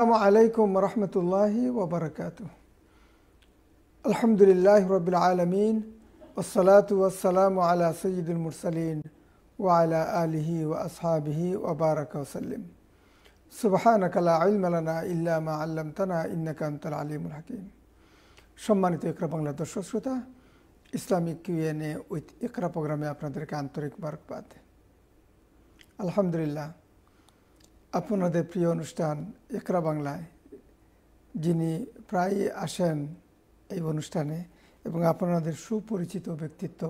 السلام عليكم ورحمة الله وبركاته الحمد لله رب العالمين والصلاة والسلام على سيد المرسلين وعلى آله وأصحابه وبارك وسلم سبحانك لا علم لنا إلا ما علمتنا إنك أنت العليم الحكيم সম্মানিত ইকরা বাংলা দর্শক শ্রোতা ইসলামিক কিউএনএ উইথ ইকরা প্রোগ্রামে আপনাদেরকে আন্তরিক বারকবাদ আলহামদুলিল্লাহ আপনাদের প্রিয় অনুষ্ঠান একরা বাংলায় যিনি প্রায় আসেন এই অনুষ্ঠানে এবং আপনাদের সুপরিচিত ব্যক্তিত্ব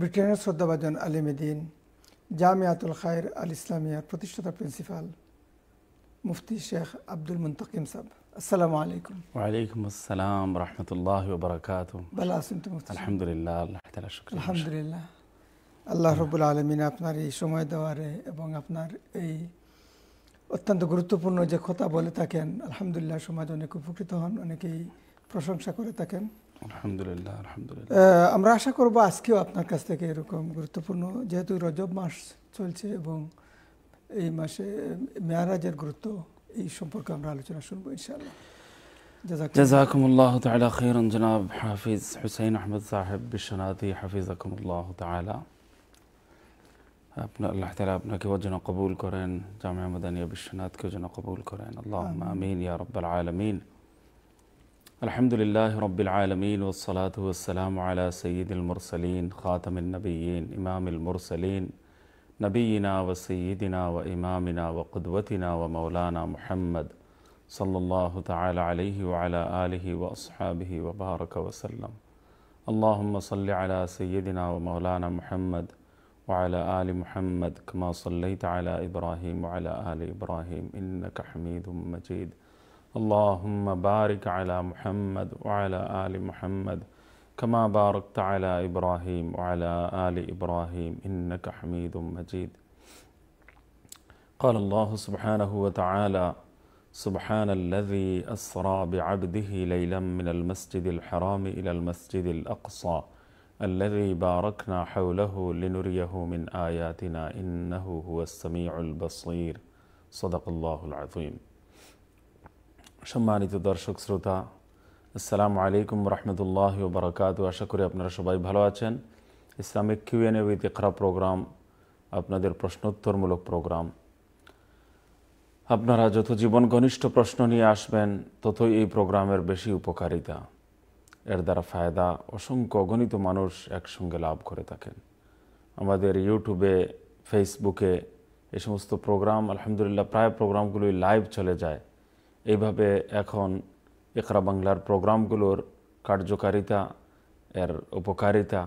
ব্রিটেনের শ্রদ্ধাভাজন আলিমেদিন জামিয়াতুল খায়ের আল ইসলামিয়ার প্রতিষ্ঠাতা প্রিন্সিপাল মুফতি শেখ আব্দুল মুন্তকিম সাহ আসসালামু আলাইকুম ওয়ালাইকুম আসসালাম রহমতুল্লাহ বরকাত ভালো আছেন তো আলহামদুলিল্লাহ আল্লাহ তালা শুক্র আলহামদুলিল্লাহ আল্লাহ রবুল আলমিন আপনার এই সময় দেওয়ারে এবং আপনার এই অত্যন্ত গুরুত্বপূর্ণ যে কথা বলে থাকেন আলহামদুলিল্লাহ সমাজ অনেক উপকৃত হন অনেকেই প্রশংসা করে থাকেন আলহামদুলিল্লাহ আলহামদুলিল্লাহ আমরা আশা করব আজকেও আপনার কাছ থেকে এরকম গুরুত্বপূর্ণ যেহেতু রজব মাস চলছে এবং এই মাসে মেয়ারাজের গুরুত্ব এই সম্পর্কে আমরা আলোচনা শুনবো ইনশাআল্লাহ جزاكم الله تعالى خيرا جناب حافظ حسين أحمد صاحب بالشنادي حفظكم الله تعالى أبناء الله تعالى أبناك وجنا قبول كرين جامعة مدنية بالشنات كوجنا قبول كرين اللهم آمين يا رب العالمين الحمد لله رب العالمين والصلاة والسلام على سيد المرسلين خاتم النبيين إمام المرسلين نبينا وسيدنا وإمامنا وقدوتنا ومولانا محمد صلى الله تعالى عليه وعلى آله وأصحابه وبارك وسلم اللهم صل على سيدنا ومولانا محمد وعلى آل محمد كما صليت على إبراهيم وعلى آل إبراهيم إنك حميد مجيد اللهم بارك على محمد وعلى آل محمد كما باركت على إبراهيم وعلى آل إبراهيم إنك حميد مجيد قال الله سبحانه وتعالى سبحان الذي أسرى بعبده ليلا من المسجد الحرام إلى المسجد الأقصى الذي باركنا حوله لنريه من آياتنا إنه هو السميع البصير صدق الله العظيم সম্মানিত দর্শক শ্রোতা আসসালামু আলাইকুম রহমতুল্লাহ বরকাত আশা করি আপনারা সবাই ভালো আছেন Islamic Q and A with Iqra programme আপনাদের প্রশ্নোত্তরমূলক প্রোগ্রাম আপনারা যত জীবন ঘনিষ্ঠ প্রশ্ন নিয়ে আসবেন ততই এই প্রোগ্রামের বেশি উপকারিতা এর দ্বারা ফায়দা অসংখ্য গণিত মানুষ একসঙ্গে লাভ করে থাকেন আমাদের ইউটিউবে ফেসবুকে এই সমস্ত প্রোগ্রাম আলহামদুলিল্লাহ প্রায় প্রোগ্রামগুলোই লাইভ চলে যায় এইভাবে এখন একরা বাংলার প্রোগ্রামগুলোর কার্যকারিতা এর উপকারিতা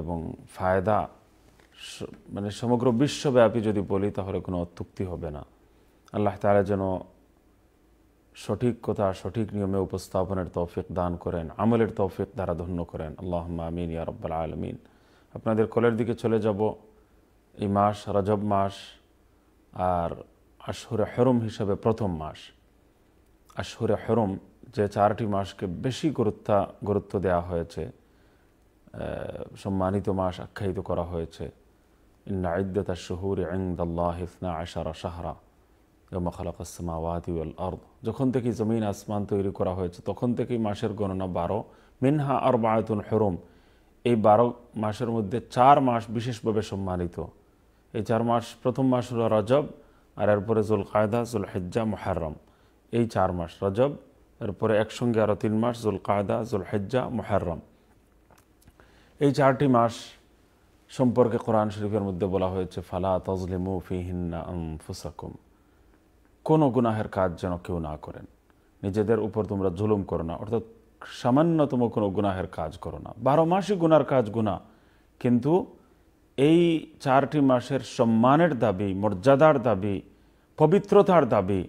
এবং ফায়দা মানে সমগ্র বিশ্বব্যাপী যদি বলি তাহলে কোনো অত্যুক্তি হবে না আল্লাহ তালা যেন সঠিক কথা সঠিক নিয়মে উপস্থাপনের তৌফিক দান করেন আমলের তৌফিক দ্বারা ধন্য করেন আল্লাহ আমিন ইয়া রব্বাল আলমিন আপনাদের কলের দিকে চলে যাব এই মাস রজব মাস আর আশহুরে হরম হিসেবে প্রথম মাস আশহুরে হরম যে চারটি মাসকে বেশি গুরুত্ব গুরুত্ব দেওয়া হয়েছে সম্মানিত মাস আখ্যায়িত করা হয়েছে ইন্না ইদ্দতা শহুর ইন্দাল্লাহ ইসনা আশারা শাহরা যখন থেকে জমিন আসমান তৈরি করা হয়েছে তখন থেকেই মাসের গণনা বারো মিনহা আর বায়তুল হরম এই বারো মাসের মধ্যে চার মাস বিশেষভাবে সম্মানিত এই চার মাস প্রথম মাস হলো রজব আর এরপরে জুল কায়দা জুল হেজ্জা মোহারম এই চার মাস রজব এরপরে একসঙ্গে আরও তিন মাস জুল কায়দা জুল হেজ্জা মোহারম এই চারটি মাস সম্পর্কে কোরআন শরীফের মধ্যে বলা হয়েছে ফালা তজলিমু ফিহিন্না ফুসাকুম কোনো গুনাহের কাজ যেন কেউ না করেন নিজেদের উপর তোমরা জুলুম করো না অর্থাৎ সামান্যতম কোনো গুনাহের কাজ করো না বারো মাসই গুনার কাজ গুণা কিন্তু এই চারটি মাসের সম্মানের দাবি মর্যাদার দাবি পবিত্রতার দাবি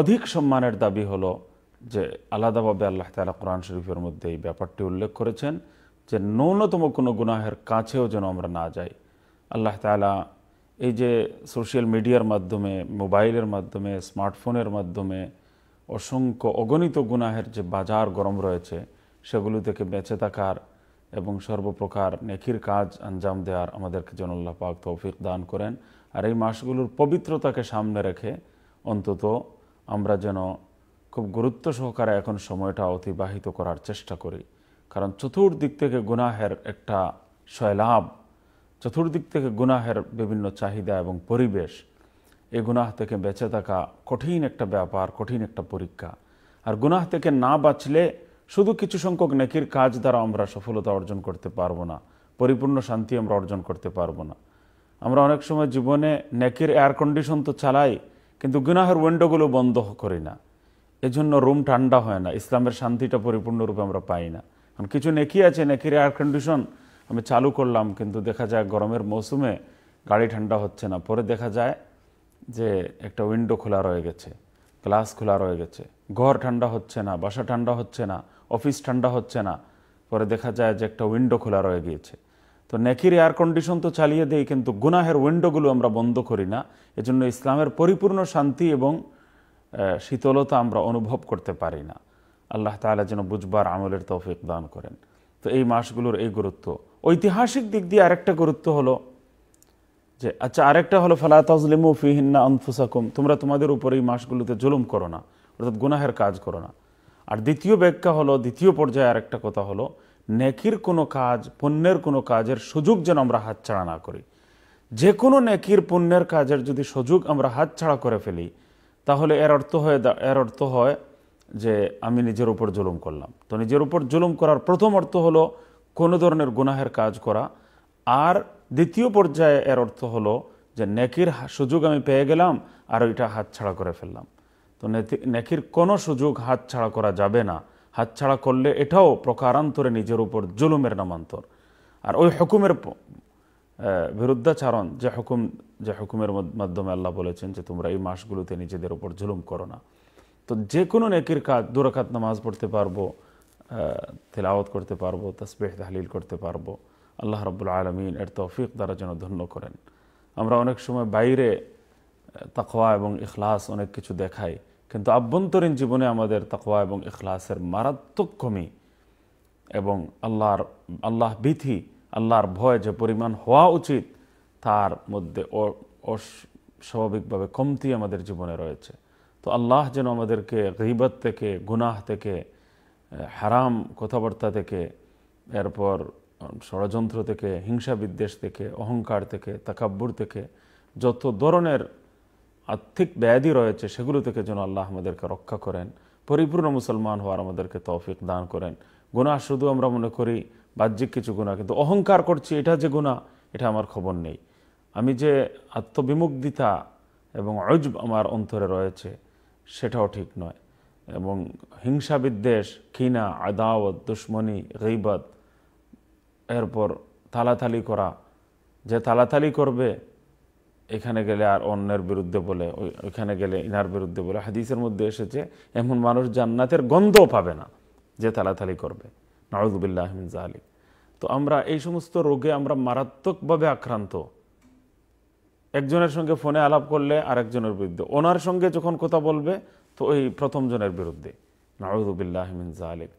অধিক সম্মানের দাবি হলো যে আলাদাভাবে আল্লাহ তালা কোরআন শরীফের মধ্যে এই ব্যাপারটি উল্লেখ করেছেন যে ন্যূনতম কোনো গুনাহের কাছেও যেন আমরা না যাই আল্লাহ তালা এই যে সোশ্যাল মিডিয়ার মাধ্যমে মোবাইলের মাধ্যমে স্মার্টফোনের মাধ্যমে অসংখ্য অগণিত গুনাহের যে বাজার গরম রয়েছে সেগুলো থেকে বেঁচে থাকার এবং সর্বপ্রকার নেকির কাজ আঞ্জাম দেওয়ার আমাদেরকে জনল্লা পাক তৌফিক দান করেন আর এই মাসগুলোর পবিত্রতাকে সামনে রেখে অন্তত আমরা যেন খুব গুরুত্ব সহকারে এখন সময়টা অতিবাহিত করার চেষ্টা করি কারণ চতুর্দিক থেকে গুনাহের একটা শৈলাভ চতুর্দিক থেকে গুনাহের বিভিন্ন চাহিদা এবং পরিবেশ এই গুনাহ থেকে বেঁচে থাকা কঠিন একটা ব্যাপার কঠিন একটা পরীক্ষা আর গুনাহ থেকে না বাঁচলে শুধু কিছু সংখ্যক নেকির কাজ দ্বারা আমরা সফলতা অর্জন করতে পারবো না পরিপূর্ণ শান্তি আমরা অর্জন করতে পারবো না আমরা অনেক সময় জীবনে নেকির এয়ার কন্ডিশন তো চালাই কিন্তু গুনাহের উইন্ডোগুলো বন্ধ করি না এজন্য রুম ঠান্ডা হয় না ইসলামের শান্তিটা পরিপূর্ণরূপে আমরা পাই না কারণ কিছু নেকি আছে নেকির এয়ার কন্ডিশন আমি চালু করলাম কিন্তু দেখা যায় গরমের মৌসুমে গাড়ি ঠান্ডা হচ্ছে না পরে দেখা যায় যে একটা উইন্ডো খোলা রয়ে গেছে গ্লাস খোলা রয়ে গেছে ঘর ঠান্ডা হচ্ছে না বাসা ঠান্ডা হচ্ছে না অফিস ঠান্ডা হচ্ছে না পরে দেখা যায় যে একটা উইন্ডো খোলা রয়ে গিয়েছে তো নেকির এয়ার কন্ডিশন তো চালিয়ে দেই কিন্তু গুনাহের উইন্ডোগুলো আমরা বন্ধ করি না এজন্য ইসলামের পরিপূর্ণ শান্তি এবং শীতলতা আমরা অনুভব করতে পারি না আল্লাহ তালা যেন বুঝবার আমলের তৌফিক দান করেন তো এই মাসগুলোর এই গুরুত্ব ঐতিহাসিক দিক দিয়ে আরেকটা গুরুত্ব হলো যে আচ্ছা আরেকটা হলো ফালা তাজলিমু ফিহিন্না আনফুসাকুম তোমরা তোমাদের উপর এই মাসগুলোতে জুলুম করো না অর্থাৎ গুনাহের কাজ করো না আর দ্বিতীয় ব্যাখ্যা হলো দ্বিতীয় পর্যায়ে আরেকটা কথা হলো নেকির কোনো কাজ পুণ্যের কোনো কাজের সুযোগ যেন আমরা হাতছাড়া না করি যে কোনো নেকির পুণ্যের কাজের যদি সুযোগ আমরা হাতছাড়া করে ফেলি তাহলে এর অর্থ হয়ে এর অর্থ হয় যে আমি নিজের উপর জুলুম করলাম তো নিজের উপর জুলুম করার প্রথম অর্থ হলো কোনো ধরনের গুনাহের কাজ করা আর দ্বিতীয় পর্যায়ে এর অর্থ হলো যে নেকির সুযোগ আমি পেয়ে গেলাম আর ওইটা হাতছাড়া করে ফেললাম তো নেকির কোনো সুযোগ হাতছাড়া করা যাবে না হাতছাড়া করলে এটাও প্রকারান্তরে নিজের উপর জুলুমের নামান্তর আর ওই হুকুমের বিরুদ্ধাচারণ যে হুকুম যে হুকুমের মাধ্যমে আল্লাহ বলেছেন যে তোমরা এই মাসগুলোতে নিজেদের উপর জুলুম করো না তো যে কোনো নেকির কাজ দুরাকাত নামাজ পড়তে পারবো তেলাওয়াত করতে পারবো তসবিহ তাহলিল করতে পারবো আল্লাহ রব্বুল আলমিন এর তৌফিক দ্বারা যেন ধন্য করেন আমরা অনেক সময় বাইরে তাকোয়া এবং ইখলাস অনেক কিছু দেখাই কিন্তু আভ্যন্তরীণ জীবনে আমাদের তাকোয়া এবং ইখলাসের মারাত্মক কমি এবং আল্লাহর আল্লাহ বিধি আল্লাহর ভয় যে পরিমাণ হওয়া উচিত তার মধ্যে অস্বাভাবিকভাবে কমতি আমাদের জীবনে রয়েছে তো আল্লাহ যেন আমাদেরকে গিবত থেকে গুনাহ থেকে হারাম কথাবার্তা থেকে এরপর ষড়যন্ত্র থেকে হিংসা বিদ্বেষ থেকে অহংকার থেকে তাকাব্বুর থেকে যত ধরনের আর্থিক ব্যাধি রয়েছে সেগুলো থেকে যেন আল্লাহ আমাদেরকে রক্ষা করেন পরিপূর্ণ মুসলমান হওয়ার আমাদেরকে তৌফিক দান করেন গুণা শুধু আমরা মনে করি বাহ্যিক কিছু গুণা কিন্তু অহংকার করছি এটা যে গুণা এটা আমার খবর নেই আমি যে আত্মবিমুগ্ধিতা এবং অজব আমার অন্তরে রয়েছে সেটাও ঠিক নয় এবং হিংসা বিদ্বেষ খিনা আদাওয়ত দুশ্মনী গিবত এরপর থালাথালি করা যে থালাথালি করবে এখানে গেলে আর অন্যের বিরুদ্ধে বলে ওইখানে গেলে ইনার বিরুদ্ধে বলে হাদিসের মধ্যে এসেছে এমন মানুষ জান্নাতের গন্ধও পাবে না যে থালাথালি করবে নওয়াজবিল্লাহমিন আলী তো আমরা এই সমস্ত রোগে আমরা মারাত্মকভাবে আক্রান্ত একজনের সঙ্গে ফোনে আলাপ করলে আরেকজনের বিরুদ্ধে ওনার সঙ্গে যখন কথা বলবে তো ওই প্রথমজনের বিরুদ্ধে নাউদুবিল্লাহমিন জালেক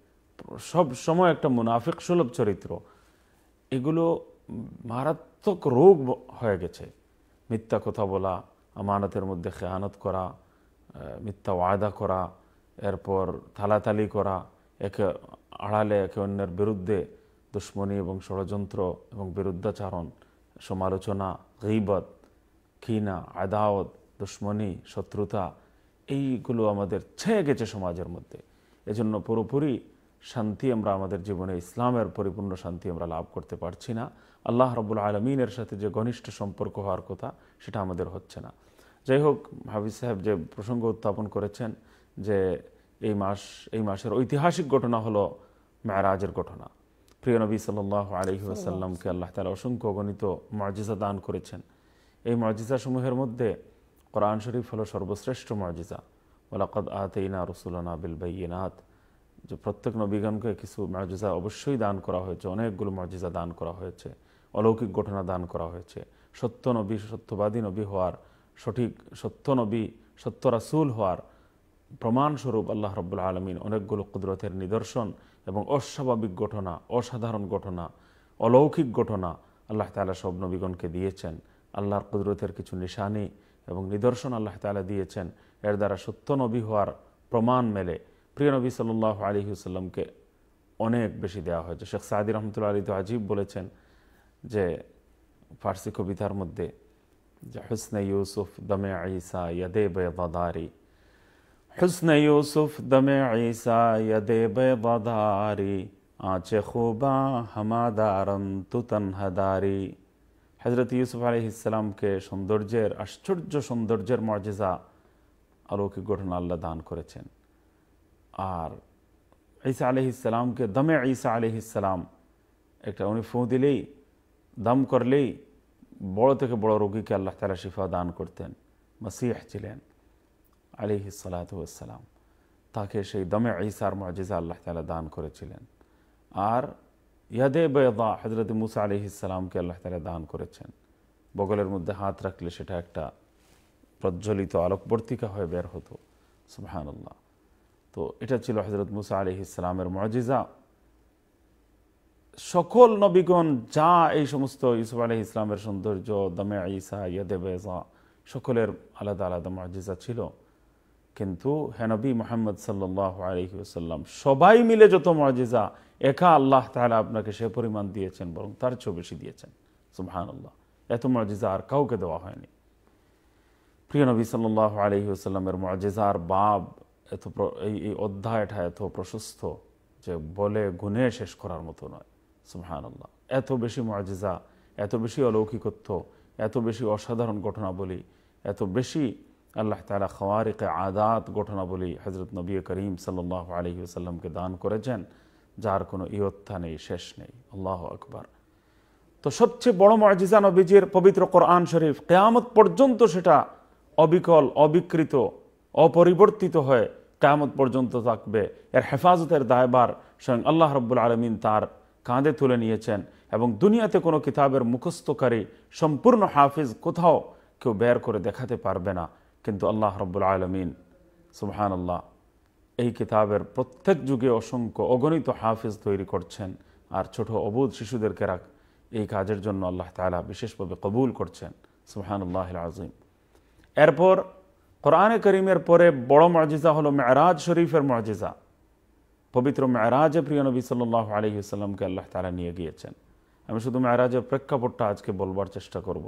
সব সময় একটা মুনাফিক সুলভ চরিত্র এগুলো মারাত্মক রোগ হয়ে গেছে মিথ্যা কথা বলা আমানতের মধ্যে খেয়ানত করা মিথ্যা ওয়াদা করা এরপর থালাথালি করা একে আড়ালে একে অন্যের বিরুদ্ধে দুশ্মনী এবং ষড়যন্ত্র এবং বিরুদ্ধাচারণ সমালোচনা গিবত ক্ষীণা আদাওত দুশ্মনী শত্রুতা এইগুলো আমাদের ছেয়ে গেছে সমাজের মধ্যে এজন্য পুরোপুরি শান্তি আমরা আমাদের জীবনে ইসলামের পরিপূর্ণ শান্তি আমরা লাভ করতে পারছি না আল্লাহ রবুল আলমিনের সাথে যে ঘনিষ্ঠ সম্পর্ক হওয়ার কথা সেটা আমাদের হচ্ছে না যাই হোক হাফিজ সাহেব যে প্রসঙ্গ উত্থাপন করেছেন যে এই মাস এই মাসের ঐতিহাসিক ঘটনা হলো মেয়ারাজের ঘটনা প্রিয় নবী সাল আলহি আসাল্লামকে আল্লাহ তালা অসংখ্য গণিত মর্যাদা দান করেছেন এই মর্যাদাসমূহের মধ্যে কোরআন শরীফ হলো সর্বশ্রেষ্ঠ মর্যাদা ওলাকদ আহতেইনা বিল বিলবাইনাথ যে প্রত্যেক নবীগণকে কিছু মর্যাদা অবশ্যই দান করা হয়েছে অনেকগুলো মর্যাদা দান করা হয়েছে অলৌকিক ঘটনা দান করা হয়েছে সত্য নবী সত্যবাদী নবী হওয়ার সঠিক সত্য নবী সত্য রাসুল হওয়ার প্রমাণস্বরূপ আল্লাহ রব্বুল আলমিন অনেকগুলো কুদরতের নিদর্শন এবং অস্বাভাবিক ঘটনা অসাধারণ ঘটনা অলৌকিক ঘটনা আল্লাহ তালা সব নবীগণকে দিয়েছেন আল্লাহর কুদরতের কিছু নিশানি এবং নিদর্শন আল্লাহ তালা দিয়েছেন এর দ্বারা সত্য নবী হওয়ার প্রমাণ মেলে প্রিয় নবী সাল্লাহ আলী হুসাল্লামকে অনেক বেশি দেওয়া হয়েছে শেখ সাহাদি রহমতুল্লা আলী তো আজীব বলেছেন যে ফার্সি কবিতার মধ্যে যে হুসনে ইউসুফ দমে আইসা ইয়দে বেদারি হুসনে ইউসুফ দমে আইসা ইয়দে বেদারি আঁচে খুবা হমাদারন্তু তু হজরত ইউসুফ আলি ইসলামকে সৌন্দর্যের আশ্চর্য সৌন্দর্যের মর্যাদা অলৌকিক ঘটনা আল্লাহ দান করেছেন আর ঈসা আলি ইসলামকে দমে ঈসা আলি ইসলাম একটা উনি ফুঁ দিলেই দম করলেই বড় থেকে বড় রোগীকে আল্লাহ তালা শিফা দান করতেন মাসিহ ছিলেন আলিহি সালাতাম তাকে সেই দমে ঈসার মর্যাদা আল্লাহ তালা দান করেছিলেন আর ইয়াদে বেদা হজরত মুসা আলি ইসালামকে আল্লাহ তালা দান করেছেন বগলের মধ্যে হাত রাখলে সেটা একটা প্রজ্বলিত আলোকবর্তিকা হয়ে বের হতো সুবাহানাল্লাহ তো এটা ছিল হজরত মুসা আলি ইসলামের মজিজা সকল নবীগণ যা এই সমস্ত ইউসুফ আলহ ইসলামের সৌন্দর্য দমে ইসা ইয়াদে বেজা সকলের আলাদা আলাদা মজিজা ছিল কিন্তু হেনবী মোহাম্মদ সাল্লাহ আলহি সবাই মিলে যত মজিজা একা আল্লাহ তাহলে আপনাকে সে পরিমাণ দিয়েছেন বরং তার চেয়েও বেশি দিয়েছেন সুবহান আল্লাহ এত মজিজা আর কাউকে দেওয়া হয়নি প্রিয় নবী সাল আলহি আসাল্লামের মজিজার বাব এত এই অধ্যায়টা এত প্রশস্ত যে বলে গুনে শেষ করার মতো নয় সুবহান আল্লাহ এত বেশি মজিজা এত বেশি অলৌকিকত্ব এত বেশি অসাধারণ ঘটনাবলী এত বেশি আল্লাহ তালা খওয়ারিকে আদাত ঘটনাবলী হজরত নবী করিম সাল্লাহ আলহি দান করেছেন যার কোনো ইয়ত্থা নেই শেষ নেই আল্লাহ আকবার তো সবচেয়ে বড় মজিজা নবীজির পবিত্র কোরআন শরীফ কেয়ামত পর্যন্ত সেটা অবিকল অবিকৃত অপরিবর্তিত হয়ে কেয়ামত পর্যন্ত থাকবে এর হেফাজতের দায়বার স্বয়ং আল্লাহ রব্বুল আলমিন তার কাঁধে তুলে নিয়েছেন এবং দুনিয়াতে কোনো কিতাবের মুখস্থকারী সম্পূর্ণ হাফিজ কোথাও কেউ বের করে দেখাতে পারবে না কিন্তু আল্লাহ রব্বুল আলমিন সুবহান আল্লাহ এই কিতাবের প্রত্যেক যুগে অসংখ্য অগণিত হাফিজ তৈরি করছেন আর ছোট অবোধ শিশুদেরকে রাখ এই কাজের জন্য আল্লাহ তালা বিশেষভাবে কবুল করছেন সুহানুল্লাহ আজিম এরপর কোরআনে করিমের পরে বড় মজিজা হলো মেয়রাজ শরীফের মজিজা পবিত্র মেয়রাজে প্রিয় নবী সাল্লাহ আলহিউসাল্লামকে আল্লাহ তালা নিয়ে গিয়েছেন আমি শুধু মেয়রাজের প্রেক্ষাপটটা আজকে বলবার চেষ্টা করব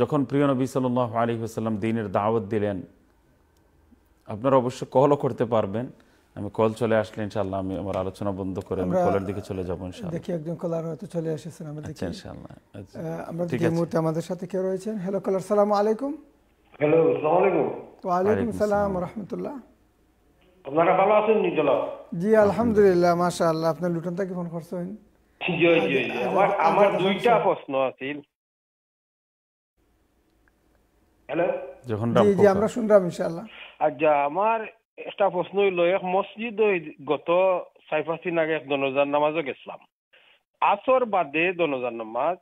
যখন প্রিয় নবী সাল্লাহ আলহিউসাল্লাম দিনের দাওয়াত দিলেন আপনারা অবশ্য কলও করতে পারবেন আমি কল চলে আসলে ইনশাআল্লাহ আমি আমার আলোচনা বন্ধ করে আমি কলের দিকে চলে যাব ইনশাআল্লাহ দেখি একজন কলার হয়তো চলে এসেছেন আমরা আচ্ছা, দেখি ইনশাআল্লাহ আচ্ছা, আমরা এই মুহূর্তে আমাদের সাথে কে রয়েছেন হ্যালো কলার সালামু আলাইকুম হ্যালো আসসালামু আলাইকুম ওয়া আলাইকুম সালাম ওয়া রাহমাতুল্লাহ আপনারা ভালো আছেন নি জনাব জি আলহামদুলিল্লাহ মাশাআল্লাহ আপনি লুটন থেকে ফোন করছেন জি জি আচ্ছা, আমার আমার দুইটা প্রশ্ন আছে হ্যালো যখন জি জি আমরা শুনলাম ইনশাআল্লাহ আমার একটা প্রশ্ন হইল এক মসজিদ গত সাইফাসিন আগে দনজার নামাজও গেছিলাম আসর বাদে দনজার নামাজ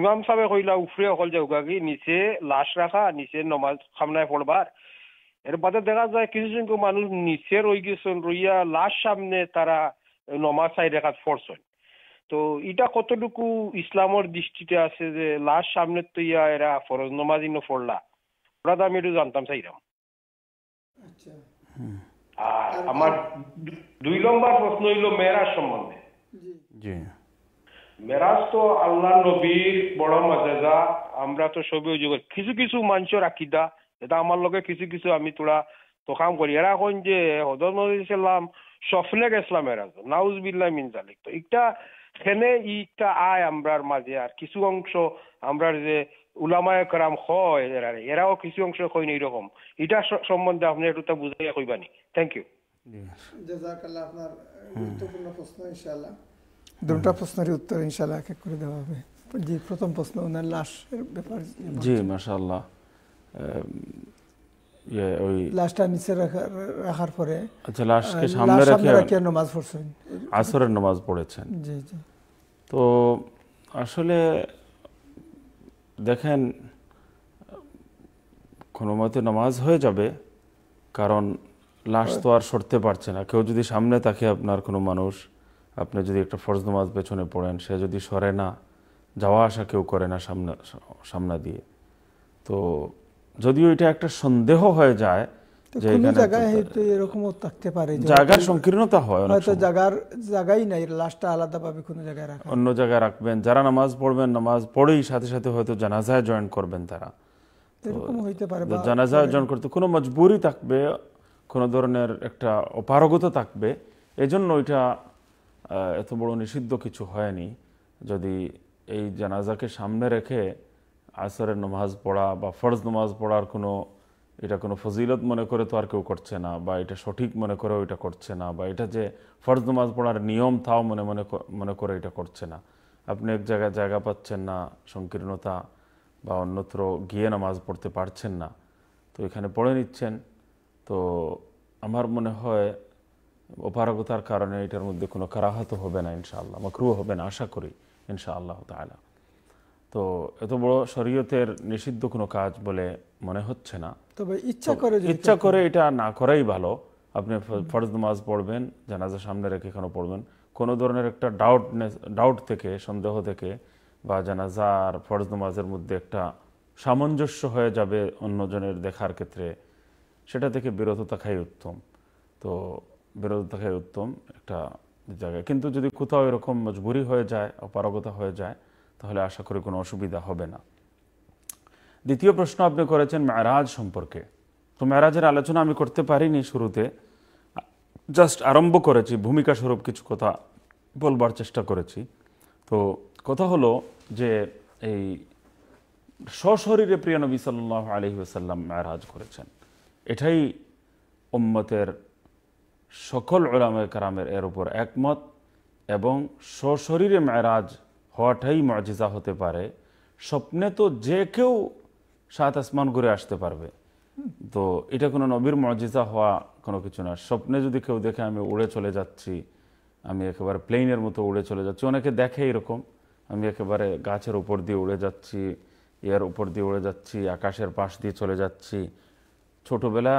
ইমাম সাহেব কইলা উফরে অকল যে উগাগি নিচে লাশ রাখা নিচে নমাজ সামনায় পড়বার এর বাদে দেখা যায় কিছু সংখ্যক মানুষ নিচে রই গেছেন রইয়া লাশ সামনে তারা নমাজ সাই রেখাত পড়ছেন তো এটা কতটুকু ইসলামের দৃষ্টিতে আছে যে লাশ সামনে তো ইয়া এরা ফরজ নমাজ ইনো পড়লা ওটা তো আমি একটু জানতাম চাইলাম আচ্ছা। আর আমার দুই নম্বর প্রশ্ন হইল মেয়েরাজ সম্বন্ধে মেরাজ তো আল্লাহ নবীর বড় মজেজা আমরা তো সবই যুগ কিছু কিছু মাংস রাখি দা এটা আমার লগে কিছু কিছু আমি তোরা তো কাম করি এরা এখন যে হজরত নজরুলাম সফলে গেছিলাম এরা নাউজ বিল্লা মিনজালিক তো একটা সেনে ইটা আয় আমরার মাঝে আর কিছু অংশ আমরার যে উলামায় হয় এরাও কিছু অংশ হয় এরকম এটা সম্বন্ধে আপনি একটু তা কইবানি থ্যাংক ইউ জাজাকাল্লাহ আপনার গুরুত্বপূর্ণ প্রশ্ন ইনশাআল্লাহ দুটা প্রশ্নের উত্তর ইনশাআল্লাহ এক করে দেওয়া হবে জি প্রথম প্রশ্ন ওনার ব্যাপার জি মাশাআল্লাহ ইয়ে, ওই লাশটা নিচে রাখার রাখার পরে আচ্ছা লাশকে সামনে রেখে নামাজ পড়ছেন আসরের নামাজ পড়েছেন জি জি তো আসলে দেখেন কোনো মতে নামাজ হয়ে যাবে কারণ লাশ তো আর সরতে পারছে না কেউ যদি সামনে থাকে আপনার কোনো মানুষ আপনি যদি একটা ফরজ নামাজ পেছনে পড়েন সে যদি সরে না যাওয়া আসা কেউ করে না সামনে সামনা দিয়ে তো যদিও এটা একটা সন্দেহ হয়ে যায় কোনো জায়গায় হয়তো থাকতে পারে জায়গার সংকীর্ণতা হয় হয়তো জায়গার জায়গাই নাই লাশটা আলাদাভাবে কোনো জায়গায় রাখা অন্য জায়গায় রাখবেন যারা নামাজ পড়বেন নামাজ পড়েই সাথে সাথে হয়তো জানাজায় জয়েন করবেন তারা এরকম হইতে পারে জানাজায় জয়েন করতে কোনো মজবুরি থাকবে কোনো ধরনের একটা অপারগতা থাকবে এজন্য ওইটা এত বড় নিষিদ্ধ কিছু হয়নি যদি এই জানাজাকে সামনে রেখে আসরের নামাজ পড়া বা ফরজ নামাজ পড়ার কোনো এটা কোনো ফজিলত মনে করে তো আর কেউ করছে না বা এটা সঠিক মনে করেও এটা করছে না বা এটা যে ফরজ নামাজ পড়ার নিয়ম তাও মনে মনে মনে করে এটা করছে না আপনি এক জায়গায় জায়গা পাচ্ছেন না সংকীর্ণতা বা অন্যত্র গিয়ে নামাজ পড়তে পারছেন না তো এখানে পড়ে নিচ্ছেন তো আমার মনে হয় অপারগতার কারণে এটার মধ্যে কোনো কারাহত হবে না ইনশাআল্লাহ মাকরু হবে না আশা করি ইনশাআল্লাহ তাহলে তো এত বড় শরীয়তের নিষিদ্ধ কোনো কাজ বলে মনে হচ্ছে না তবে ইচ্ছা করে ইচ্ছা করে এটা না করাই ভালো আপনি ফরজ নামাজ পড়বেন জানাজা সামনে রেখে এখানে পড়বেন কোনো ধরনের একটা ডাউটনেস ডাউট থেকে সন্দেহ থেকে বা আর ফরজ নামাজের মধ্যে একটা সামঞ্জস্য হয়ে যাবে অন্যজনের দেখার ক্ষেত্রে সেটা থেকে বিরত থাকাই উত্তম তো বিরত থাকাই উত্তম একটা জায়গায় কিন্তু যদি কোথাও এরকম মজবুরি হয়ে যায় অপারগতা হয়ে যায় তাহলে আশা করি কোনো অসুবিধা হবে না দ্বিতীয় প্রশ্ন আপনি করেছেন মেয়ারাজ সম্পর্কে তো মেয়ারাজের আলোচনা আমি করতে পারিনি শুরুতে জাস্ট আরম্ভ করেছি ভূমিকা স্বরূপ কিছু কথা বলবার চেষ্টা করেছি তো কথা হলো যে এই সশরীরে প্রিয় নবী সাল্লাহ আলহি আসাল্লাম মেয়ারাজ করেছেন এটাই উম্মতের সকল ওলামের কারামের এর উপর একমত এবং সশরীরে মেয়ারাজ হওয়াটাই মজিজা হতে পারে স্বপ্নে তো যে কেউ সাত আসমান ঘুরে আসতে পারবে তো এটা কোনো নবীর মজিজা হওয়া কোনো কিছু না স্বপ্নে যদি কেউ দেখে আমি উড়ে চলে যাচ্ছি আমি একেবারে প্লেনের মতো উড়ে চলে যাচ্ছি অনেকে দেখে এরকম আমি একেবারে গাছের উপর দিয়ে উড়ে যাচ্ছি এর উপর দিয়ে উড়ে যাচ্ছি আকাশের পাশ দিয়ে চলে যাচ্ছি ছোটোবেলা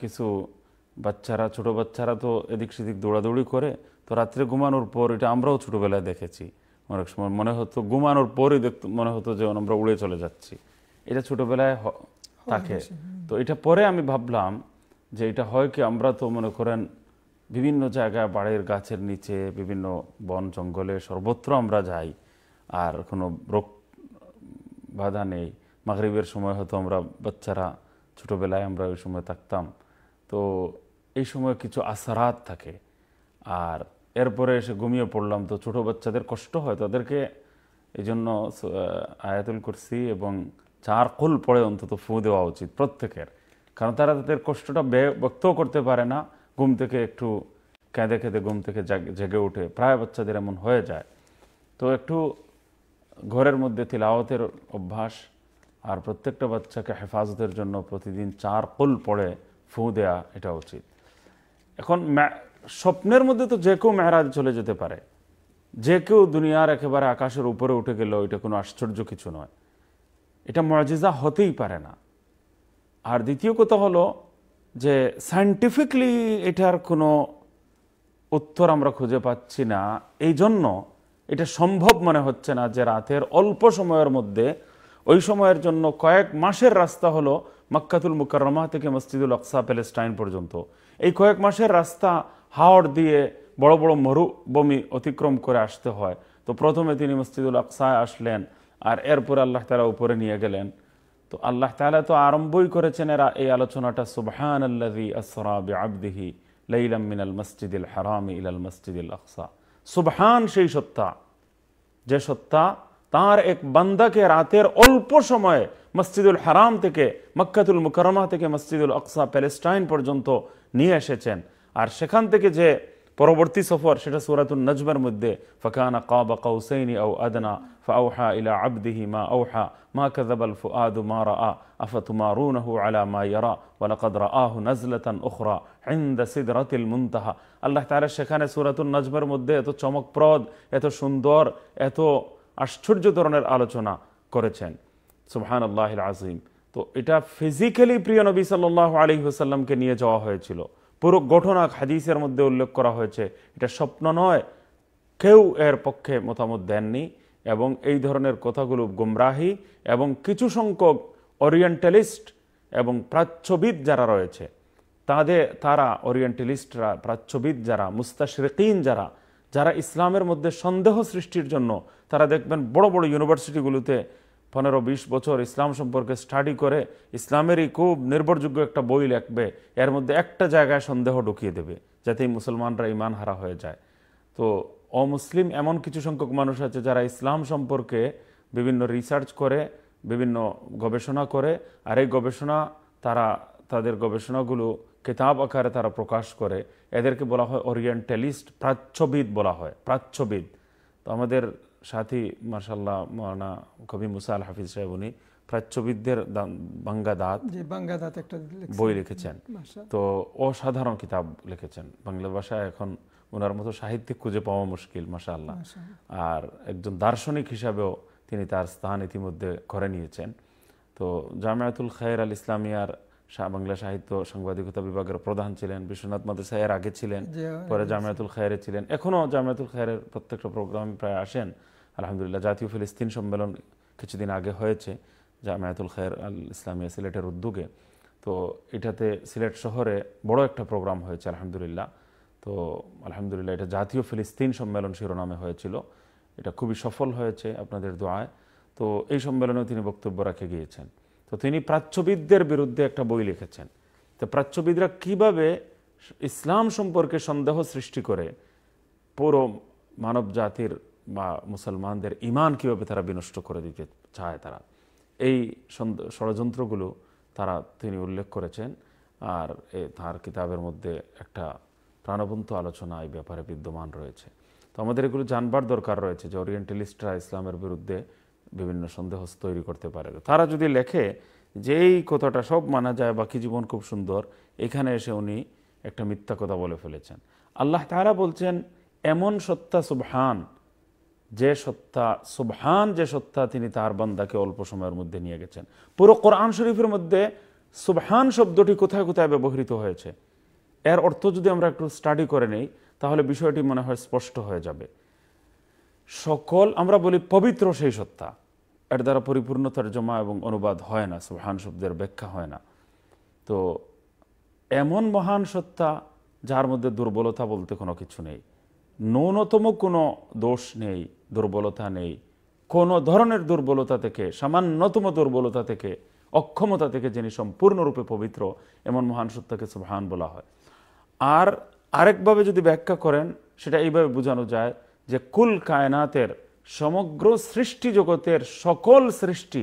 কিছু বাচ্চারা ছোট বাচ্চারা তো এদিক সেদিক দৌড়াদৌড়ি করে তো রাত্রে ঘুমানোর পর এটা আমরাও ছোটোবেলায় দেখেছি অনেক সময় মনে হতো ঘুমানোর পরই দেখতে মনে হতো যে আমরা উড়ে চলে যাচ্ছি এটা ছোটবেলায় থাকে তো এটা পরে আমি ভাবলাম যে এটা হয় কি আমরা তো মনে করেন বিভিন্ন জায়গায় বাড়ির গাছের নিচে বিভিন্ন বন জঙ্গলে সর্বত্র আমরা যাই আর কোনো রোগ বাধা নেই মাগরীবের সময় হয়তো আমরা বাচ্চারা ছোটোবেলায় আমরা ওই সময় থাকতাম তো এই সময় কিছু আসারাত থাকে আর এরপরে এসে ঘুমিয়ে পড়লাম তো ছোটো বাচ্চাদের কষ্ট হয় তাদেরকে এই জন্য আয়াতুল করছি এবং চার কুল পড়ে অন্তত ফু দেওয়া উচিত প্রত্যেকের কারণ তারা তাদের কষ্টটা ব্যক্তও করতে পারে না ঘুম থেকে একটু কেঁদে কেঁদে ঘুম থেকে জেগে উঠে প্রায় বাচ্চাদের এমন হয়ে যায় তো একটু ঘরের মধ্যে তিলাওয়াতের অভ্যাস আর প্রত্যেকটা বাচ্চাকে হেফাজতের জন্য প্রতিদিন চার কুল পড়ে ফু দেয়া এটা উচিত এখন স্বপ্নের মধ্যে তো যে কেউ মেহরাজ চলে যেতে পারে যে কেউ দুনিয়ার একেবারে আকাশের উপরে উঠে গেল এটা কোনো আশ্চর্য কিছু নয় এটা মজিজা হতেই পারে না আর দ্বিতীয় কথা হলো যে সায়েন্টিফিকলি এটার কোনো উত্তর আমরা খুঁজে পাচ্ছি না এই জন্য এটা সম্ভব মনে হচ্ছে না যে রাতের অল্প সময়ের মধ্যে ওই সময়ের জন্য কয়েক মাসের রাস্তা হলো মাক্কাতুল মুকাররমা থেকে মসজিদুল আকসা প্যালেস্টাইন পর্যন্ত এই কয়েক মাসের রাস্তা হাওড় দিয়ে বড় বড় মরুভূমি অতিক্রম করে আসতে হয় তো প্রথমে তিনি মসজিদুল আকসায় আসলেন আর এরপর আল্লাহ তালা উপরে নিয়ে গেলেন তো আল্লাহ তালা তো আরম্ভই করেছেন এরা এই আলোচনাটা সুবহান আল্লাহি আসরাবি আবদিহি লাইলাম মিনাল ইল হারামি ইলাল ইল আকসা সুবহান সেই সত্তা যে সত্তা তার এক বান্দাকে রাতের অল্প সময়ে মসজিদুল হারাম থেকে মক্কাতুল মুকরমা থেকে মসজিদুল আকসা প্যালেস্টাইন পর্যন্ত নিয়ে এসেছেন আর সেখান থেকে যে পরবর্তী সফর সেটা সুরাতুল নজমের মধ্যে ফকানা কাবা কৌসাইনি ও আদনা ফাউহা ইলা আবদিহি মা আউহা মা কাজাবাল ফুআদু মা রাআ আফতুমারুনহু আলা মা ইয়ারা ওয়ালাকাদ রাআহু নাজলাতান উখরা ইনদা সিদরাতিল মুনতাহা আল্লাহ তাআলা সেখানে সূরাতুল নজমের মধ্যে এত চমকপ্রদ এত সুন্দর এত আশ্চর্য ধরনের আলোচনা করেছেন সুবহানাল্লাহিল আযীম তো এটা ফিজিক্যালি প্রিয় নবী সাল্লাল্লাহু আলাইহি ওয়াসাল্লামকে নিয়ে যাওয়া হয়েছিল পুরো ঘটনা হাদিসের মধ্যে উল্লেখ করা হয়েছে এটা স্বপ্ন নয় কেউ এর পক্ষে মতামত দেননি এবং এই ধরনের কথাগুলো গুমরাহি এবং কিছু সংখ্যক ওরিয়েন্টালিস্ট এবং প্রাচ্যবিদ যারা রয়েছে তাদের তারা ওরিয়েন্টালিস্টরা প্রাচ্যবিদ যারা মুস্তাশরিকিন যারা যারা ইসলামের মধ্যে সন্দেহ সৃষ্টির জন্য তারা দেখবেন বড় বড় ইউনিভার্সিটিগুলোতে পনেরো বিশ বছর ইসলাম সম্পর্কে স্টাডি করে ইসলামেরই খুব নির্ভরযোগ্য একটা বই লেখবে এর মধ্যে একটা জায়গায় সন্দেহ ঢুকিয়ে দেবে যাতে মুসলমানরা ইমান হারা হয়ে যায় তো অমুসলিম এমন কিছু সংখ্যক মানুষ আছে যারা ইসলাম সম্পর্কে বিভিন্ন রিসার্চ করে বিভিন্ন গবেষণা করে আর এই গবেষণা তারা তাদের গবেষণাগুলো কিতাব আকারে তারা প্রকাশ করে এদেরকে বলা হয় ওরিয়েন্টালিস্ট প্রাচ্যবিদ বলা হয় প্রাচ্যবিদ তো আমাদের সাথী মার্শাল্লাহ মৌলানা কবি মুসাল হাফিজ সাহেব উনি প্রাচ্যবিদদের বাঙ্গাদাত বাঙ্গাদাত একটা বই লিখেছেন তো অসাধারণ কিতাব লিখেছেন বাংলা ভাষায় এখন ওনার মতো সাহিত্যিক খুঁজে পাওয়া মুশকিল মাশাআল্লাহ আর একজন দার্শনিক হিসাবেও তিনি তার স্থান ইতিমধ্যে করে নিয়েছেন তো জামায়াতুল খায়ের আল ইসলামিয়ার বাংলা সাহিত্য সাংবাদিকতা বিভাগের প্রধান ছিলেন বিশ্বনাথ মাদ্রাসা আগে ছিলেন হ্যাঁ, পরে হ্যাঁ, জামায়াতুল খায়ের ছিলেন এখনও জামায়াতুল খায়ের প্রত্যেকটা প্রোগ্রাম প্রায় আসেন আলহামদুলিল্লাহ জাতীয় ফিলিস্তিন সম্মেলন কিছুদিন আগে হয়েছে জামায়াতুল খের আল ইসলামিয়া সিলেটের উদ্যোগে তো এটাতে সিলেট শহরে বড় একটা প্রোগ্রাম হয়েছে আলহামদুলিল্লাহ তো আলহামদুলিল্লাহ এটা জাতীয় ফিলিস্তিন সম্মেলন শিরোনামে হয়েছিল এটা খুবই সফল হয়েছে আপনাদের দোয়ায় তো এই সম্মেলনে তিনি বক্তব্য রাখে গিয়েছেন তো তিনি প্রাচ্যবিদদের বিরুদ্ধে একটা বই লিখেছেন তো প্রাচ্যবিদরা কিভাবে ইসলাম সম্পর্কে সন্দেহ সৃষ্টি করে পুরো মানব জাতির বা মুসলমানদের ইমান কীভাবে তারা বিনষ্ট করে দিতে চায় তারা এই ষড়যন্ত্রগুলো তারা তিনি উল্লেখ করেছেন আর তার কিতাবের মধ্যে একটা প্রাণবন্ত আলোচনা এই ব্যাপারে বিদ্যমান রয়েছে তো আমাদের এগুলো জানবার দরকার রয়েছে যে ওরিয়েন্টালিস্টরা ইসলামের বিরুদ্ধে বিভিন্ন সন্দেহ তৈরি করতে পারে তারা যদি লেখে যে এই কথাটা সব মানা যায় বাকি জীবন খুব সুন্দর এখানে এসে উনি একটা মিথ্যা কথা বলে ফেলেছেন আল্লাহ তাহারা বলছেন এমন সত্তা সুবহান যে সত্তা সুবহান যে সত্তা তিনি তার বান্দাকে অল্প সময়ের মধ্যে নিয়ে গেছেন পুরো কোরআন শরীফের মধ্যে সুবহান শব্দটি কোথায় কোথায় ব্যবহৃত হয়েছে এর অর্থ যদি আমরা একটু স্টাডি করে নেই তাহলে বিষয়টি মনে হয় স্পষ্ট হয়ে যাবে সকল আমরা বলি পবিত্র সেই সত্তা এর দ্বারা পরিপূর্ণতার জমা এবং অনুবাদ হয় না সুবহান শব্দের ব্যাখ্যা হয় না তো এমন মহান সত্তা যার মধ্যে দুর্বলতা বলতে কোনো কিছু নেই ন্যূনতম কোনো দোষ নেই দুর্বলতা নেই কোনো ধরনের দুর্বলতা থেকে সামান্যতম দুর্বলতা থেকে অক্ষমতা থেকে যিনি সম্পূর্ণরূপে পবিত্র এমন মহান সত্যকে সুভান বলা হয় আর আরেকভাবে যদি ব্যাখ্যা করেন সেটা এইভাবে বোঝানো যায় যে কুল কায়নাতের সমগ্র সৃষ্টি জগতের সকল সৃষ্টি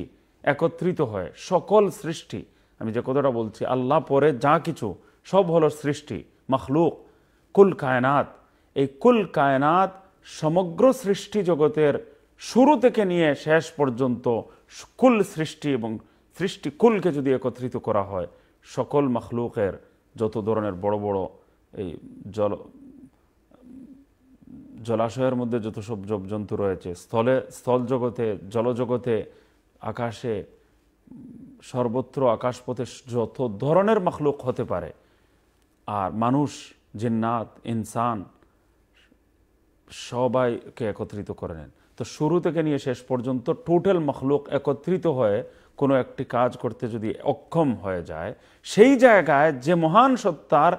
একত্রিত হয় সকল সৃষ্টি আমি যে কথাটা বলছি আল্লাহ পরে যা কিছু সব হলো সৃষ্টি মখলুক কুল কায়নাত এই কুল কায়নাত সমগ্র সৃষ্টি জগতের শুরু থেকে নিয়ে শেষ পর্যন্ত কুল সৃষ্টি এবং সৃষ্টি কুলকে যদি একত্রিত করা হয় সকল মখলুকের যত ধরনের বড় বড় এই জল জলাশয়ের মধ্যে যত সব জবজন্তু রয়েছে স্থলে স্থল জগতে জলজগতে আকাশে সর্বত্র আকাশপথে যত ধরনের মখলুক হতে পারে আর মানুষ জিন্নাত ইনসান সবাইকে একত্রিত করে নেন তো শুরু থেকে নিয়ে শেষ পর্যন্ত টোটাল মখলুক একত্রিত হয়ে কোনো একটি কাজ করতে যদি অক্ষম হয়ে যায় সেই জায়গায় যে মহান সত্তার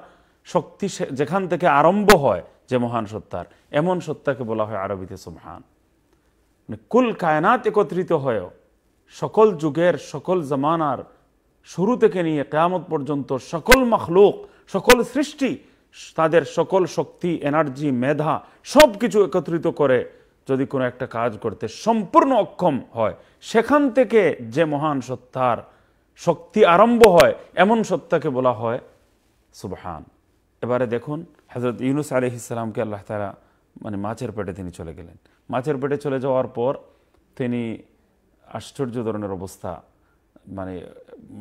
শক্তি যেখান থেকে আরম্ভ হয় যে মহান সত্তার এমন সত্তাকে বলা হয় আরবিতে সুমহান মানে কুল কায়নাত একত্রিত হয়েও সকল যুগের সকল জমানার শুরু থেকে নিয়ে কেয়ামত পর্যন্ত সকল মখলুক সকল সৃষ্টি তাদের সকল শক্তি এনার্জি মেধা সব কিছু একত্রিত করে যদি কোনো একটা কাজ করতে সম্পূর্ণ অক্ষম হয় সেখান থেকে যে মহান সত্তার শক্তি আরম্ভ হয় এমন সত্তাকে বলা হয় সুবহান এবারে দেখুন হজরত ইউনুস আলহ ইসলামকে আল্লাহ তালা মানে মাছের পেটে তিনি চলে গেলেন মাছের পেটে চলে যাওয়ার পর তিনি আশ্চর্য ধরনের অবস্থা মানে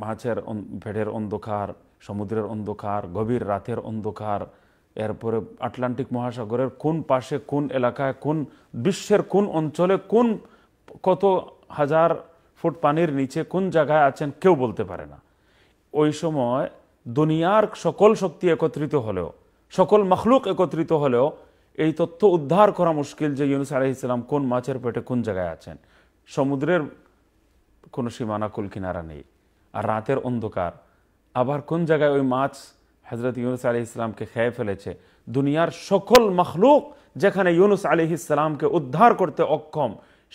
মাছের পেটের অন্ধকার সমুদ্রের অন্ধকার গভীর রাতের অন্ধকার এরপরে আটলান্টিক মহাসাগরের কোন পাশে কোন এলাকায় কোন বিশ্বের কোন অঞ্চলে কোন কত হাজার ফুট পানির নিচে কোন জায়গায় আছেন কেউ বলতে পারে না ওই সময় দুনিয়ার সকল শক্তি একত্রিত হলেও সকল মখলুক একত্রিত হলেও এই তথ্য উদ্ধার করা মুশকিল যে ইউনুস ইসলাম কোন মাছের পেটে কোন জায়গায় আছেন সমুদ্রের কোনো সীমানা কুল কিনারা নেই আর রাতের অন্ধকার আবার কোন জায়গায় ওই মাছ হজরত ইউনুস আলি ইসলামকে খেয়ে ফেলেছে দুনিয়ার সকল মখলুক যেখানে ইউনুস আলি ইসলামকে উদ্ধার করতে অক্ষম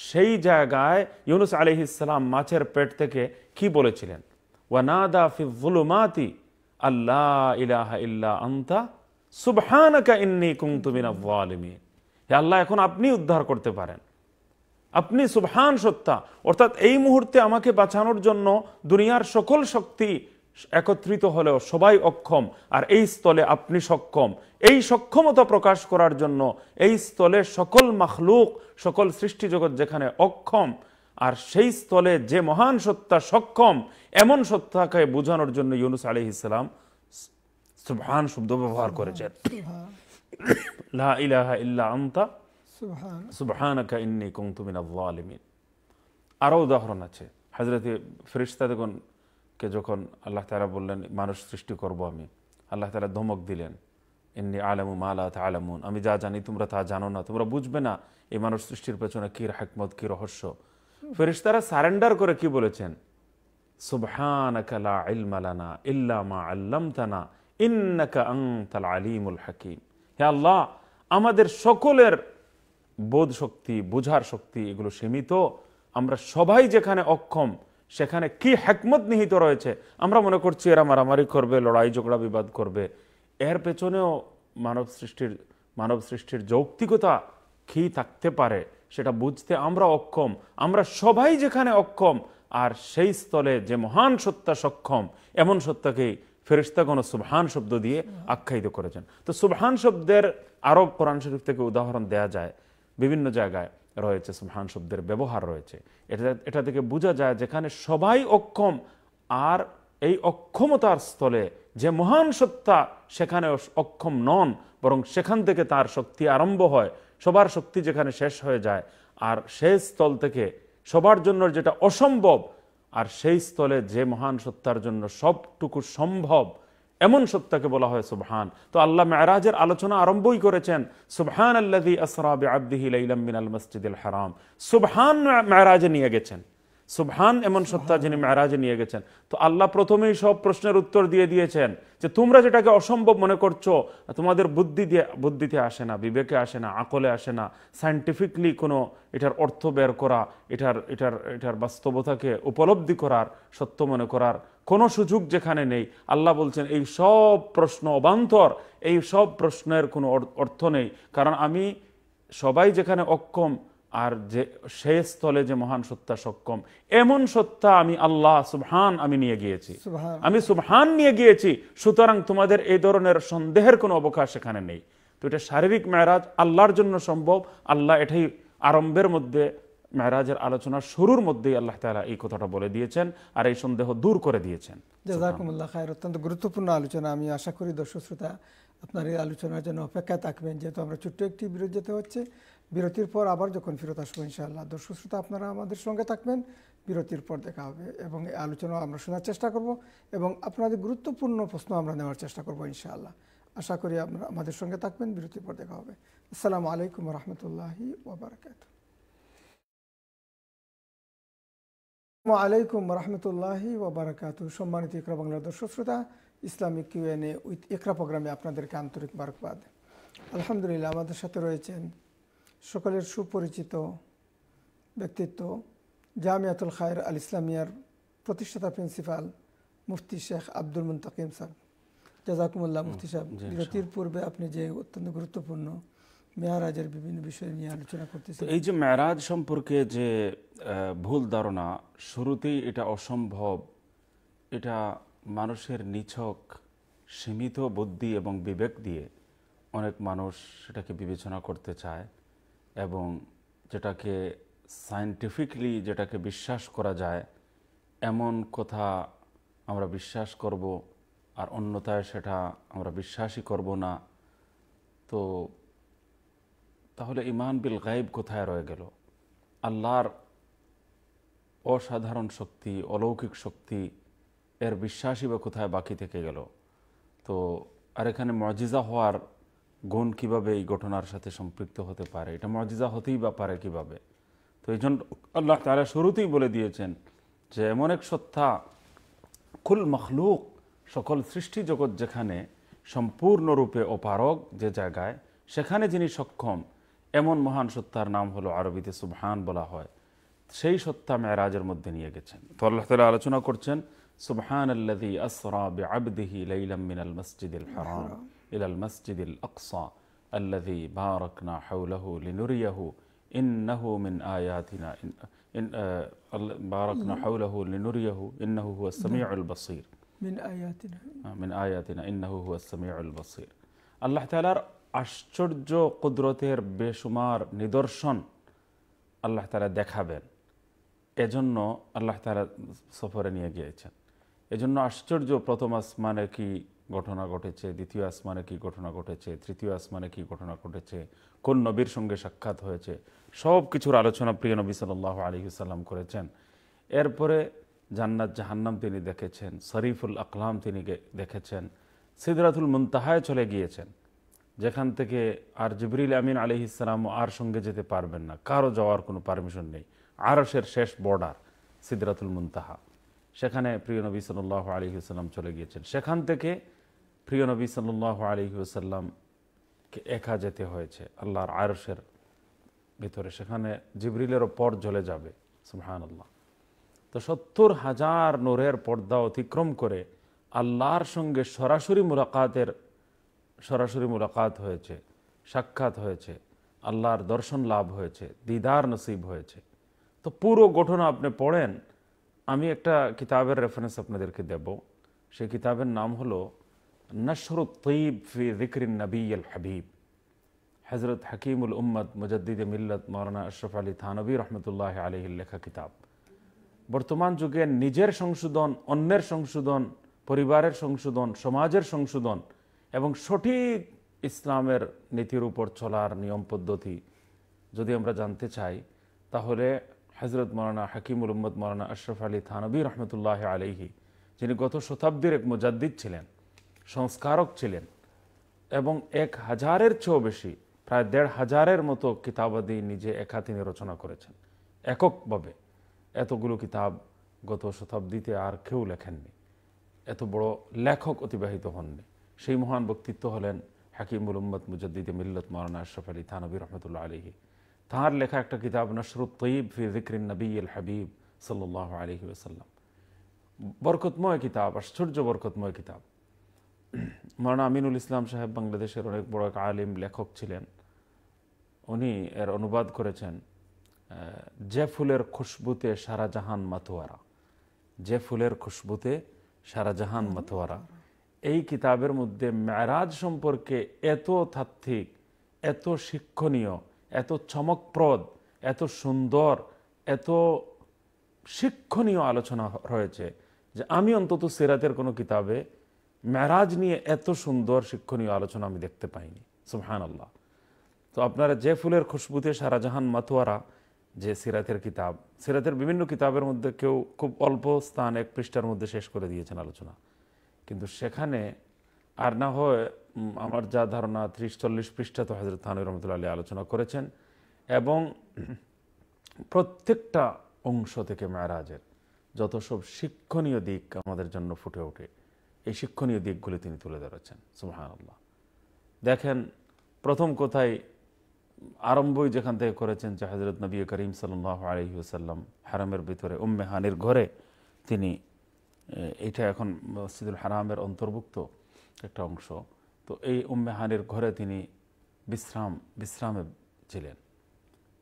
সেই জায়গায় ইউনুস আলি ইসলাম মাছের পেট থেকে কি বলেছিলেন ওয়ানাদা ফিজুলুমাতি আল্লাহ ইলাহ ইল্লা আন্তা সুবহানাকা ইন্নি কুমতুমিনা ওয়ালিমিন হে আল্লাহ এখন আপনি উদ্ধার করতে পারেন আপনি সুবহান সত্তা অর্থাৎ এই মুহূর্তে আমাকে বাঁচানোর জন্য দুনিয়ার সকল শক্তি একত্রিত হলেও সবাই অক্ষম আর এই স্থলে আপনি সক্ষম এই সক্ষমতা প্রকাশ করার জন্য এই স্থলে সকল মাখলুক সকল সৃষ্টিজগৎ যেখানে অক্ষম আর সেই স্থলে যে মহান সত্তা সক্ষম এমন সত্তাকে বোঝানোর জন্য ইউনুস আলি ইসলাম সুভান শব্দ ব্যবহার করেছেন আরো উদাহরণ আছে হযরতে ফেরিস্তা দেখুন কে যখন আল্লাহ তালা বললেন মানুষ সৃষ্টি করব আমি আল্লাহ তালা ধমক দিলেন এমনি আলামু মালা তা আলেমুন আমি যা জানি তোমরা তা জানো না তোমরা বুঝবে না এই মানুষ সৃষ্টির পেছনে কী হেকমত কী রহস্য ফেরিস তারা সারেন্ডার করে কি বলেছেন ইল্লামা আলিমুল হাকিম আল্লাহ আমাদের সকলের বোধ শক্তি বোঝার শক্তি এগুলো সীমিত আমরা সবাই যেখানে অক্ষম সেখানে কি হেকমত নিহিত রয়েছে আমরা মনে করছি এরা মারামারি করবে লড়াই ঝগড়া বিবাদ করবে এর পেছনেও মানব সৃষ্টির মানব সৃষ্টির যৌক্তিকতা কি থাকতে পারে সেটা বুঝতে আমরা অক্ষম আমরা সবাই যেখানে অক্ষম আর সেই স্থলে যে মহান সত্তা সক্ষম এমন সত্তাকেই ফেরিস্তাগণ সুবহান শব্দ দিয়ে আখ্যায়িত করেছেন তো সুবহান শব্দের আরব কোরআন শরীফ থেকে উদাহরণ দেয়া যায় বিভিন্ন জায়গায় রয়েছে সুবহান শব্দের ব্যবহার রয়েছে এটা এটা থেকে বোঝা যায় যেখানে সবাই অক্ষম আর এই অক্ষমতার স্থলে যে মহান সত্তা সেখানে অক্ষম নন বরং সেখান থেকে তার শক্তি আরম্ভ হয় সবার শক্তি যেখানে শেষ হয়ে যায় আর সেই স্থল থেকে সবার জন্য যেটা অসম্ভব আর সেই স্থলে যে মহান সত্তার জন্য সবটুকু সম্ভব এমন সত্তাকে বলা হয় সুবহান তো আল্লাহ মেরাজের আলোচনা আরম্ভই করেছেন সুবহান আল্লাদি আসরাব আব্দিহি মিনাল মসজিদুল হারাম সুবহান মেরাজে নিয়ে গেছেন সুবহান এমন সত্তা যিনি মেরাজে নিয়ে গেছেন তো আল্লাহ প্রথমেই সব প্রশ্নের উত্তর দিয়ে দিয়েছেন যে তোমরা যেটাকে অসম্ভব মনে করছো তোমাদের বুদ্ধি দিয়ে বুদ্ধিতে আসে না বিবেকে আসে না আকলে আসে না সায়েন্টিফিকলি কোনো এটার অর্থ বের করা এটার এটার এটার বাস্তবতাকে উপলব্ধি করার সত্য মনে করার কোনো সুযোগ যেখানে নেই আল্লাহ বলছেন এই সব প্রশ্ন অবান্তর এই সব প্রশ্নের কোনো অর্থ নেই কারণ আমি সবাই যেখানে অক্ষম আর যে সেই স্থলে যে মহান সত্তা সক্ষম এমন সত্তা আমি আল্লাহ সুবহান আমি নিয়ে গিয়েছি আমি সুবহান নিয়ে গিয়েছি সুতরাং তোমাদের এই ধরনের সন্দেহের কোনো অবকাশ সেখানে নেই তো এটা শারীরিক মেয়ারাজ আল্লাহর জন্য সম্ভব আল্লাহ এটাই আরম্ভের মধ্যে মেরাজের আলোচনার শুরুর মধ্যেই আল্লাহ তালা এই কথাটা বলে দিয়েছেন আর এই সন্দেহ দূর করে দিয়েছেন জাজাকুমুল্লাহ খায়ের অত্যন্ত গুরুত্বপূর্ণ আলোচনা আমি আশা করি দর্শক শ্রোতা আপনার এই আলোচনার জন্য অপেক্ষায় থাকবেন যেহেতু আমরা ছোট্ট একটি বিরতি যেতে হচ্ছে বিরতির পর আবার যখন ফেরত আসবো ইনশাআল্লাহ দর্শক শ্রোতা আপনারা আমাদের সঙ্গে থাকবেন বিরতির পর দেখা হবে এবং এই আলোচনা আমরা শোনার চেষ্টা করব এবং আপনাদের গুরুত্বপূর্ণ প্রশ্ন আমরা নেওয়ার চেষ্টা করব ইনশাআল্লাহ আশা করি আপনারা আমাদের সঙ্গে থাকবেন বিরতির পর দেখা হবে আসসালামু আলাইকুম রহমতুল্লাহি ওবরাকাতু আলাইকুম রহমতুল্লাহ ওবরাকাত সম্মানিত ইকরা বাংলার দর্শক শ্রোতা ইসলামিক এ উইথ ইকরা প্রোগ্রামে আপনাদেরকে আন্তরিক বারকবাদ আলহামদুলিল্লাহ আমাদের সাথে রয়েছেন সকলের সুপরিচিত ব্যক্তিত্ব জামিয়াতুল খায়ের আল ইসলামিয়ার প্রতিষ্ঠাতা প্রিন্সিপাল মুফতি শেখ আব্দুল মুন্তাকিম সাহ জাজাকুমুল্লাহ মুফতি সাহেব বিরতির পূর্বে আপনি যে অত্যন্ত গুরুত্বপূর্ণ মেয়ারাজের বিভিন্ন বিষয় নিয়ে আলোচনা করতেছে এই যে মেয়ারাজ সম্পর্কে যে ভুল ধারণা শুরুতেই এটা অসম্ভব এটা মানুষের নিছক সীমিত বুদ্ধি এবং বিবেক দিয়ে অনেক মানুষ সেটাকে বিবেচনা করতে চায় এবং যেটাকে সায়েন্টিফিকলি যেটাকে বিশ্বাস করা যায় এমন কথা আমরা বিশ্বাস করব আর অন্যথায় সেটা আমরা বিশ্বাসই করব না তো তাহলে ইমান বিল গায়েব কোথায় রয়ে গেল আল্লাহর অসাধারণ শক্তি অলৌকিক শক্তি এর বিশ্বাসই বা কোথায় বাকি থেকে গেল তো আর এখানে মজিজা হওয়ার গুণ কীভাবে এই ঘটনার সাথে সম্পৃক্ত হতে পারে এটা মজিজা হতেই বা পারে কীভাবে তো এই জন্য আল্লাহ তারা শুরুতেই বলে দিয়েছেন যে এমন এক সত্তা খুল মখলুক সকল সৃষ্টি জগৎ যেখানে সম্পূর্ণরূপে অপারক যে জায়গায় সেখানে যিনি সক্ষম এমন মহান সত্তার নাম হলো আরবিতে সুবহান বলা হয় সেই সত্তা মেরাজের মধ্যে নিয়ে গেছেন তো আল্লাহ তাআলা আলোচনা করছেন সুবহান আল্লাদি আসরা বিআবদিহি লাইলাম মিনাল মসজিদিল হারাম ইলাল মসজিদিল আকসা আল্লাযী বারাকনা হাওলাহু লিনুরিয়াহু ইন্নাহু মিন আয়াতিনা ইন বারাকনা হাউলাহু লিনুরিয়াহু ইন্নাহু হুয়া সামিউল বাসীর من آياتنا من آياتنا إنه هو السميع البصير الله تعالى আশ্চর্য কুদরতের বেসুমার নিদর্শন আল্লাহ তারা দেখাবেন এজন্য আল্লাহ তারা সফরে নিয়ে গিয়েছেন এজন্য আশ্চর্য প্রথম আসমানে কি ঘটনা ঘটেছে দ্বিতীয় আসমানে কি ঘটনা ঘটেছে তৃতীয় আসমানে কি ঘটনা ঘটেছে কোন নবীর সঙ্গে সাক্ষাৎ হয়েছে সব কিছুর আলোচনা প্রিয় নবী সাল্লাহ আলহিসাল্লাম করেছেন এরপরে জান্নাত জাহান্নাম তিনি দেখেছেন শরীফুল আকলাম তিনি দেখেছেন সিদ্ধরাতুল মুন্তাহায় চলে গিয়েছেন যেখান থেকে আর জিবরিল আমিন আলি ইসলাম আর সঙ্গে যেতে পারবেন না কারো যাওয়ার কোনো পারমিশন নেই আরসের শেষ বর্ডার সিদ্রাতুল মুনতাহা সেখানে প্রিয় নবী সাল্লাহ আলী হুসাল্লাম চলে গিয়েছেন সেখান থেকে প্রিয় নবী সাল্লাহ আলী হুসাল্লামকে একা যেতে হয়েছে আল্লাহর আরসের ভিতরে সেখানে জিবরিলেরও পর জ্বলে যাবে সুহান আল্লাহ তো সত্তর হাজার নোরের পর্দা অতিক্রম করে আল্লাহর সঙ্গে সরাসরি মুলাকাতের সরাসরি মুলাকাত হয়েছে সাক্ষাৎ হয়েছে আল্লাহর দর্শন লাভ হয়েছে দিদার নসিব হয়েছে তো পুরো ঘটনা আপনি পড়েন আমি একটা কিতাবের রেফারেন্স আপনাদেরকে দেব সেই কিতাবের নাম হলো নসরু তৈব ফি রিকরিন নবী আল হাবিব হজরত হাকিমুল উম্মদ মুজদ্দিদ মিল্লত মৌলানা আশরফ আলী থানবী রহমতুল্লাহ আলহির লেখা কিতাব বর্তমান যুগে নিজের সংশোধন অন্যের সংশোধন পরিবারের সংশোধন সমাজের সংশোধন এবং সঠিক ইসলামের নীতির উপর চলার নিয়ম পদ্ধতি যদি আমরা জানতে চাই তাহলে হজরত মৌলানা হাকিমুল উম্মদ মৌলানা আশরফ আলী থানবী রহমতুল্লাহ আলহি যিনি গত শতাব্দীর এক মুজাদ্দিদ ছিলেন সংস্কারক ছিলেন এবং এক হাজারের চেয়েও বেশি প্রায় দেড় হাজারের মতো কিতাবাদি নিজে একা তিনি রচনা করেছেন এককভাবে এতগুলো কিতাব গত শতাব্দীতে আর কেউ লেখেননি এত বড় লেখক অতিবাহিত হননি সেই মহান ব্যক্তিত্ব হলেন হাকিমুল উম্মদ মুজদ্দিদ মিল্লত মৌলানা আশরফ আলী থানবী রহমতুল্লাহ আলহী তাঁর লেখা একটা কিতাব নসরুত তৈব ফি জিক্রিন নবী এল হাবিব সাল্লাহ আলহি আসাল্লাম বরকতময় কিতাব আশ্চর্য বরকতময় কিতাব মৌলানা আমিনুল ইসলাম সাহেব বাংলাদেশের অনেক বড় এক আলিম লেখক ছিলেন উনি এর অনুবাদ করেছেন যে ফুলের খুশবুতে সারা জাহান মাতোয়ারা যে ফুলের খুশবুতে সারা জাহান মাতোয়ারা এই কিতাবের মধ্যে মেরাজ সম্পর্কে এত তাত্ত্বিক এত শিক্ষণীয় এত চমকপ্রদ এত সুন্দর এত শিক্ষণীয় আলোচনা রয়েছে যে আমি অন্তত সিরাতের কোনো কিতাবে মেরাজ নিয়ে এত সুন্দর শিক্ষণীয় আলোচনা আমি দেখতে পাইনি সুহান আল্লাহ তো আপনারা যে ফুলের খুশবুতে সারাজাহান মাতুয়ারা যে সিরাতের কিতাব সিরাতের বিভিন্ন কিতাবের মধ্যে কেউ খুব অল্প স্থান এক পৃষ্ঠার মধ্যে শেষ করে দিয়েছেন আলোচনা কিন্তু সেখানে আর না হয় আমার যা ধারণা ত্রিশ চল্লিশ পৃষ্ঠা তো হজরত থানুর রহমতুল্লাহ আলী আলোচনা করেছেন এবং প্রত্যেকটা অংশ থেকে মেয়ারাজের যত সব শিক্ষণীয় দিক আমাদের জন্য ফুটে ওঠে এই শিক্ষণীয় দিকগুলি তিনি তুলে ধরেছেন সুহান আল্লাহ দেখেন প্রথম কোথায় আরম্ভই যেখান থেকে করেছেন যে হজরত নবী করিম সাল্লাহ আলহিউসাল্লাম হারামের ভিতরে উম্মেহানির ঘরে তিনি এটা এখন মসজিদুল হারামের অন্তর্ভুক্ত একটা অংশ তো এই উম্মেহানির ঘরে তিনি বিশ্রাম বিশ্রামে ছিলেন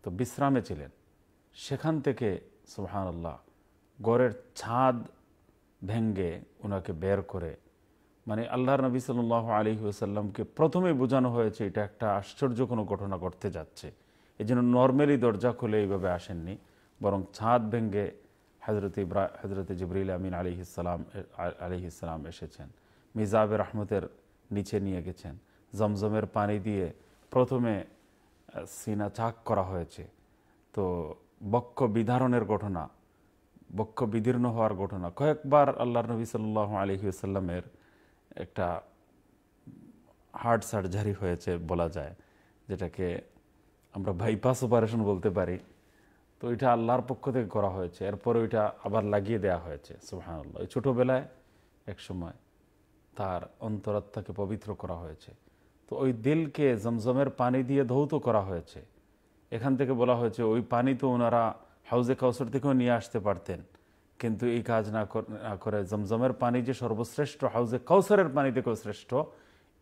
তো বিশ্রামে ছিলেন সেখান থেকে সুহানাল্লাহ গড়ের ছাদ ভেঙ্গে ওনাকে বের করে মানে আল্লাহর নবী সাল আলী ওসাল্লামকে প্রথমে বোঝানো হয়েছে এটা একটা আশ্চর্য কোনো ঘটনা ঘটতে যাচ্ছে এই জন্য নর্মালি দরজা খুলে এইভাবে আসেননি বরং ছাদ ভেঙ্গে হজরত ইব্রা হজরত জিবরিল আমিন আলিহিসাল্লাম আলিহিসাল্লাম এসেছেন মিজাবের রহমতের নিচে নিয়ে গেছেন জমজমের পানি দিয়ে প্রথমে সিনা চাক করা হয়েছে তো বক্ষ বিধারণের ঘটনা বক্ষ বিদীর্ণ হওয়ার ঘটনা কয়েকবার আল্লাহ নবী সাল্লাহ আলহিউসাল্লামের একটা হার্ট সার্জারি হয়েছে বলা যায় যেটাকে আমরা বাইপাস অপারেশন বলতে পারি তো এটা আল্লাহর পক্ষ থেকে করা হয়েছে এরপরে ওইটা আবার লাগিয়ে দেয়া হয়েছে সুহানুল্লাহ ওই ছোটোবেলায় এক সময় তার অন্তরাত্মাকে পবিত্র করা হয়েছে তো ওই দিলকে জমজমের পানি দিয়ে ধৌত করা হয়েছে এখান থেকে বলা হয়েছে ওই পানি তো ওনারা হাউজে কাউসর থেকেও নিয়ে আসতে পারতেন কিন্তু এই কাজ না করে জমজমের পানি যে সর্বশ্রেষ্ঠ হাউজে কাউসরের পানি থেকেও শ্রেষ্ঠ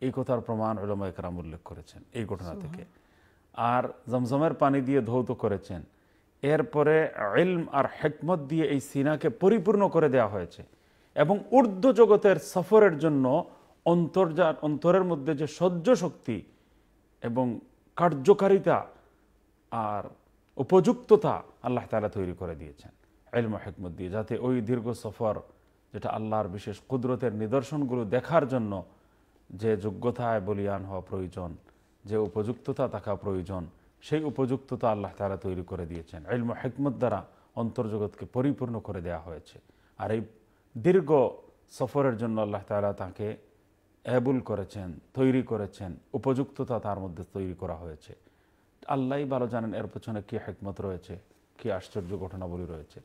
এই কথার প্রমাণ ওলামা একরাম উল্লেখ করেছেন এই ঘটনা থেকে আর জমজমের পানি দিয়ে ধৌত করেছেন এরপরে ইলম আর হেকমত দিয়ে এই সিনাকে পরিপূর্ণ করে দেয়া হয়েছে এবং ঊর্ধ্ব জগতের সফরের জন্য অন্তর্জা অন্তরের মধ্যে যে সহ্য শক্তি এবং কার্যকারিতা আর উপযুক্ততা আল্লাহ তালা তৈরি করে দিয়েছেন এলম হেকমত দিয়ে যাতে ওই দীর্ঘ সফর যেটা আল্লাহর বিশেষ কুদরতের নিদর্শনগুলো দেখার জন্য যে যোগ্যতায় বলিয়ান হওয়া প্রয়োজন যে উপযুক্ততা থাকা প্রয়োজন সেই উপযুক্ততা আল্লাহ তারা তৈরি করে দিয়েছেন এলম হেকমত দ্বারা অন্তর্জগৎকে পরিপূর্ণ করে দেয়া হয়েছে আর এই দীর্ঘ সফরের জন্য আল্লাহ তালা তাকে অ্যাবুল করেছেন তৈরি করেছেন উপযুক্ততা তার মধ্যে তৈরি করা হয়েছে আল্লাহই ভালো জানেন এর পেছনে কী হেকমত রয়েছে কী আশ্চর্য ঘটনাবলী রয়েছে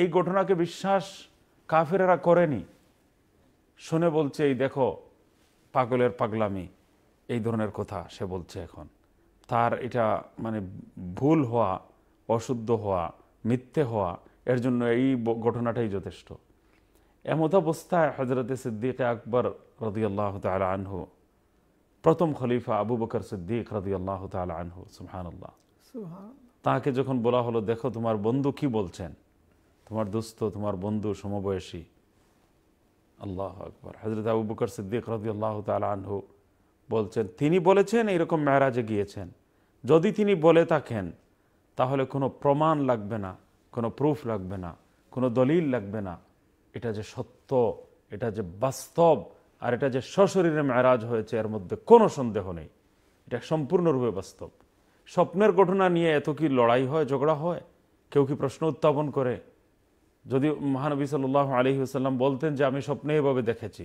এই ঘটনাকে বিশ্বাস কাফেরেরা করেনি শুনে বলছে এই দেখো পাগলের পাগলামি এই ধরনের কথা সে বলছে এখন তার এটা মানে ভুল হওয়া অশুদ্ধ হওয়া মিথ্যে হওয়া এর জন্য এই ঘটনাটাই যথেষ্ট এমত অবস্থায় হজরত সিদ্দিক আকবর রদিয়াল্লাহ তাল আনহু প্রথম খলিফা আবু বকর সিদ্দিক রদিয়াল্লাহ তাল আনহু সুহানাল্লাহ তাকে যখন বলা হলো দেখো তোমার বন্ধু কি বলছেন তোমার দুস্থ তোমার বন্ধু সমবয়সী আল্লাহ আকবর হজরত আবু বকর সিদ্দিক রদিয়াল্লাহ তাল আনহু বলছেন তিনি বলেছেন এরকম মেহরাজে গিয়েছেন যদি তিনি বলে থাকেন তাহলে কোনো প্রমাণ লাগবে না কোনো প্রুফ লাগবে না কোনো দলিল লাগবে না এটা যে সত্য এটা যে বাস্তব আর এটা যে সশরীরে মেয়ারাজ হয়েছে এর মধ্যে কোনো সন্দেহ নেই এটা সম্পূর্ণরূপে বাস্তব স্বপ্নের ঘটনা নিয়ে এত কি লড়াই হয় ঝগড়া হয় কেউ কি প্রশ্ন উত্থাপন করে যদি মহানবী সাল্লাহ আলী বলতেন যে আমি স্বপ্নে এভাবে দেখেছি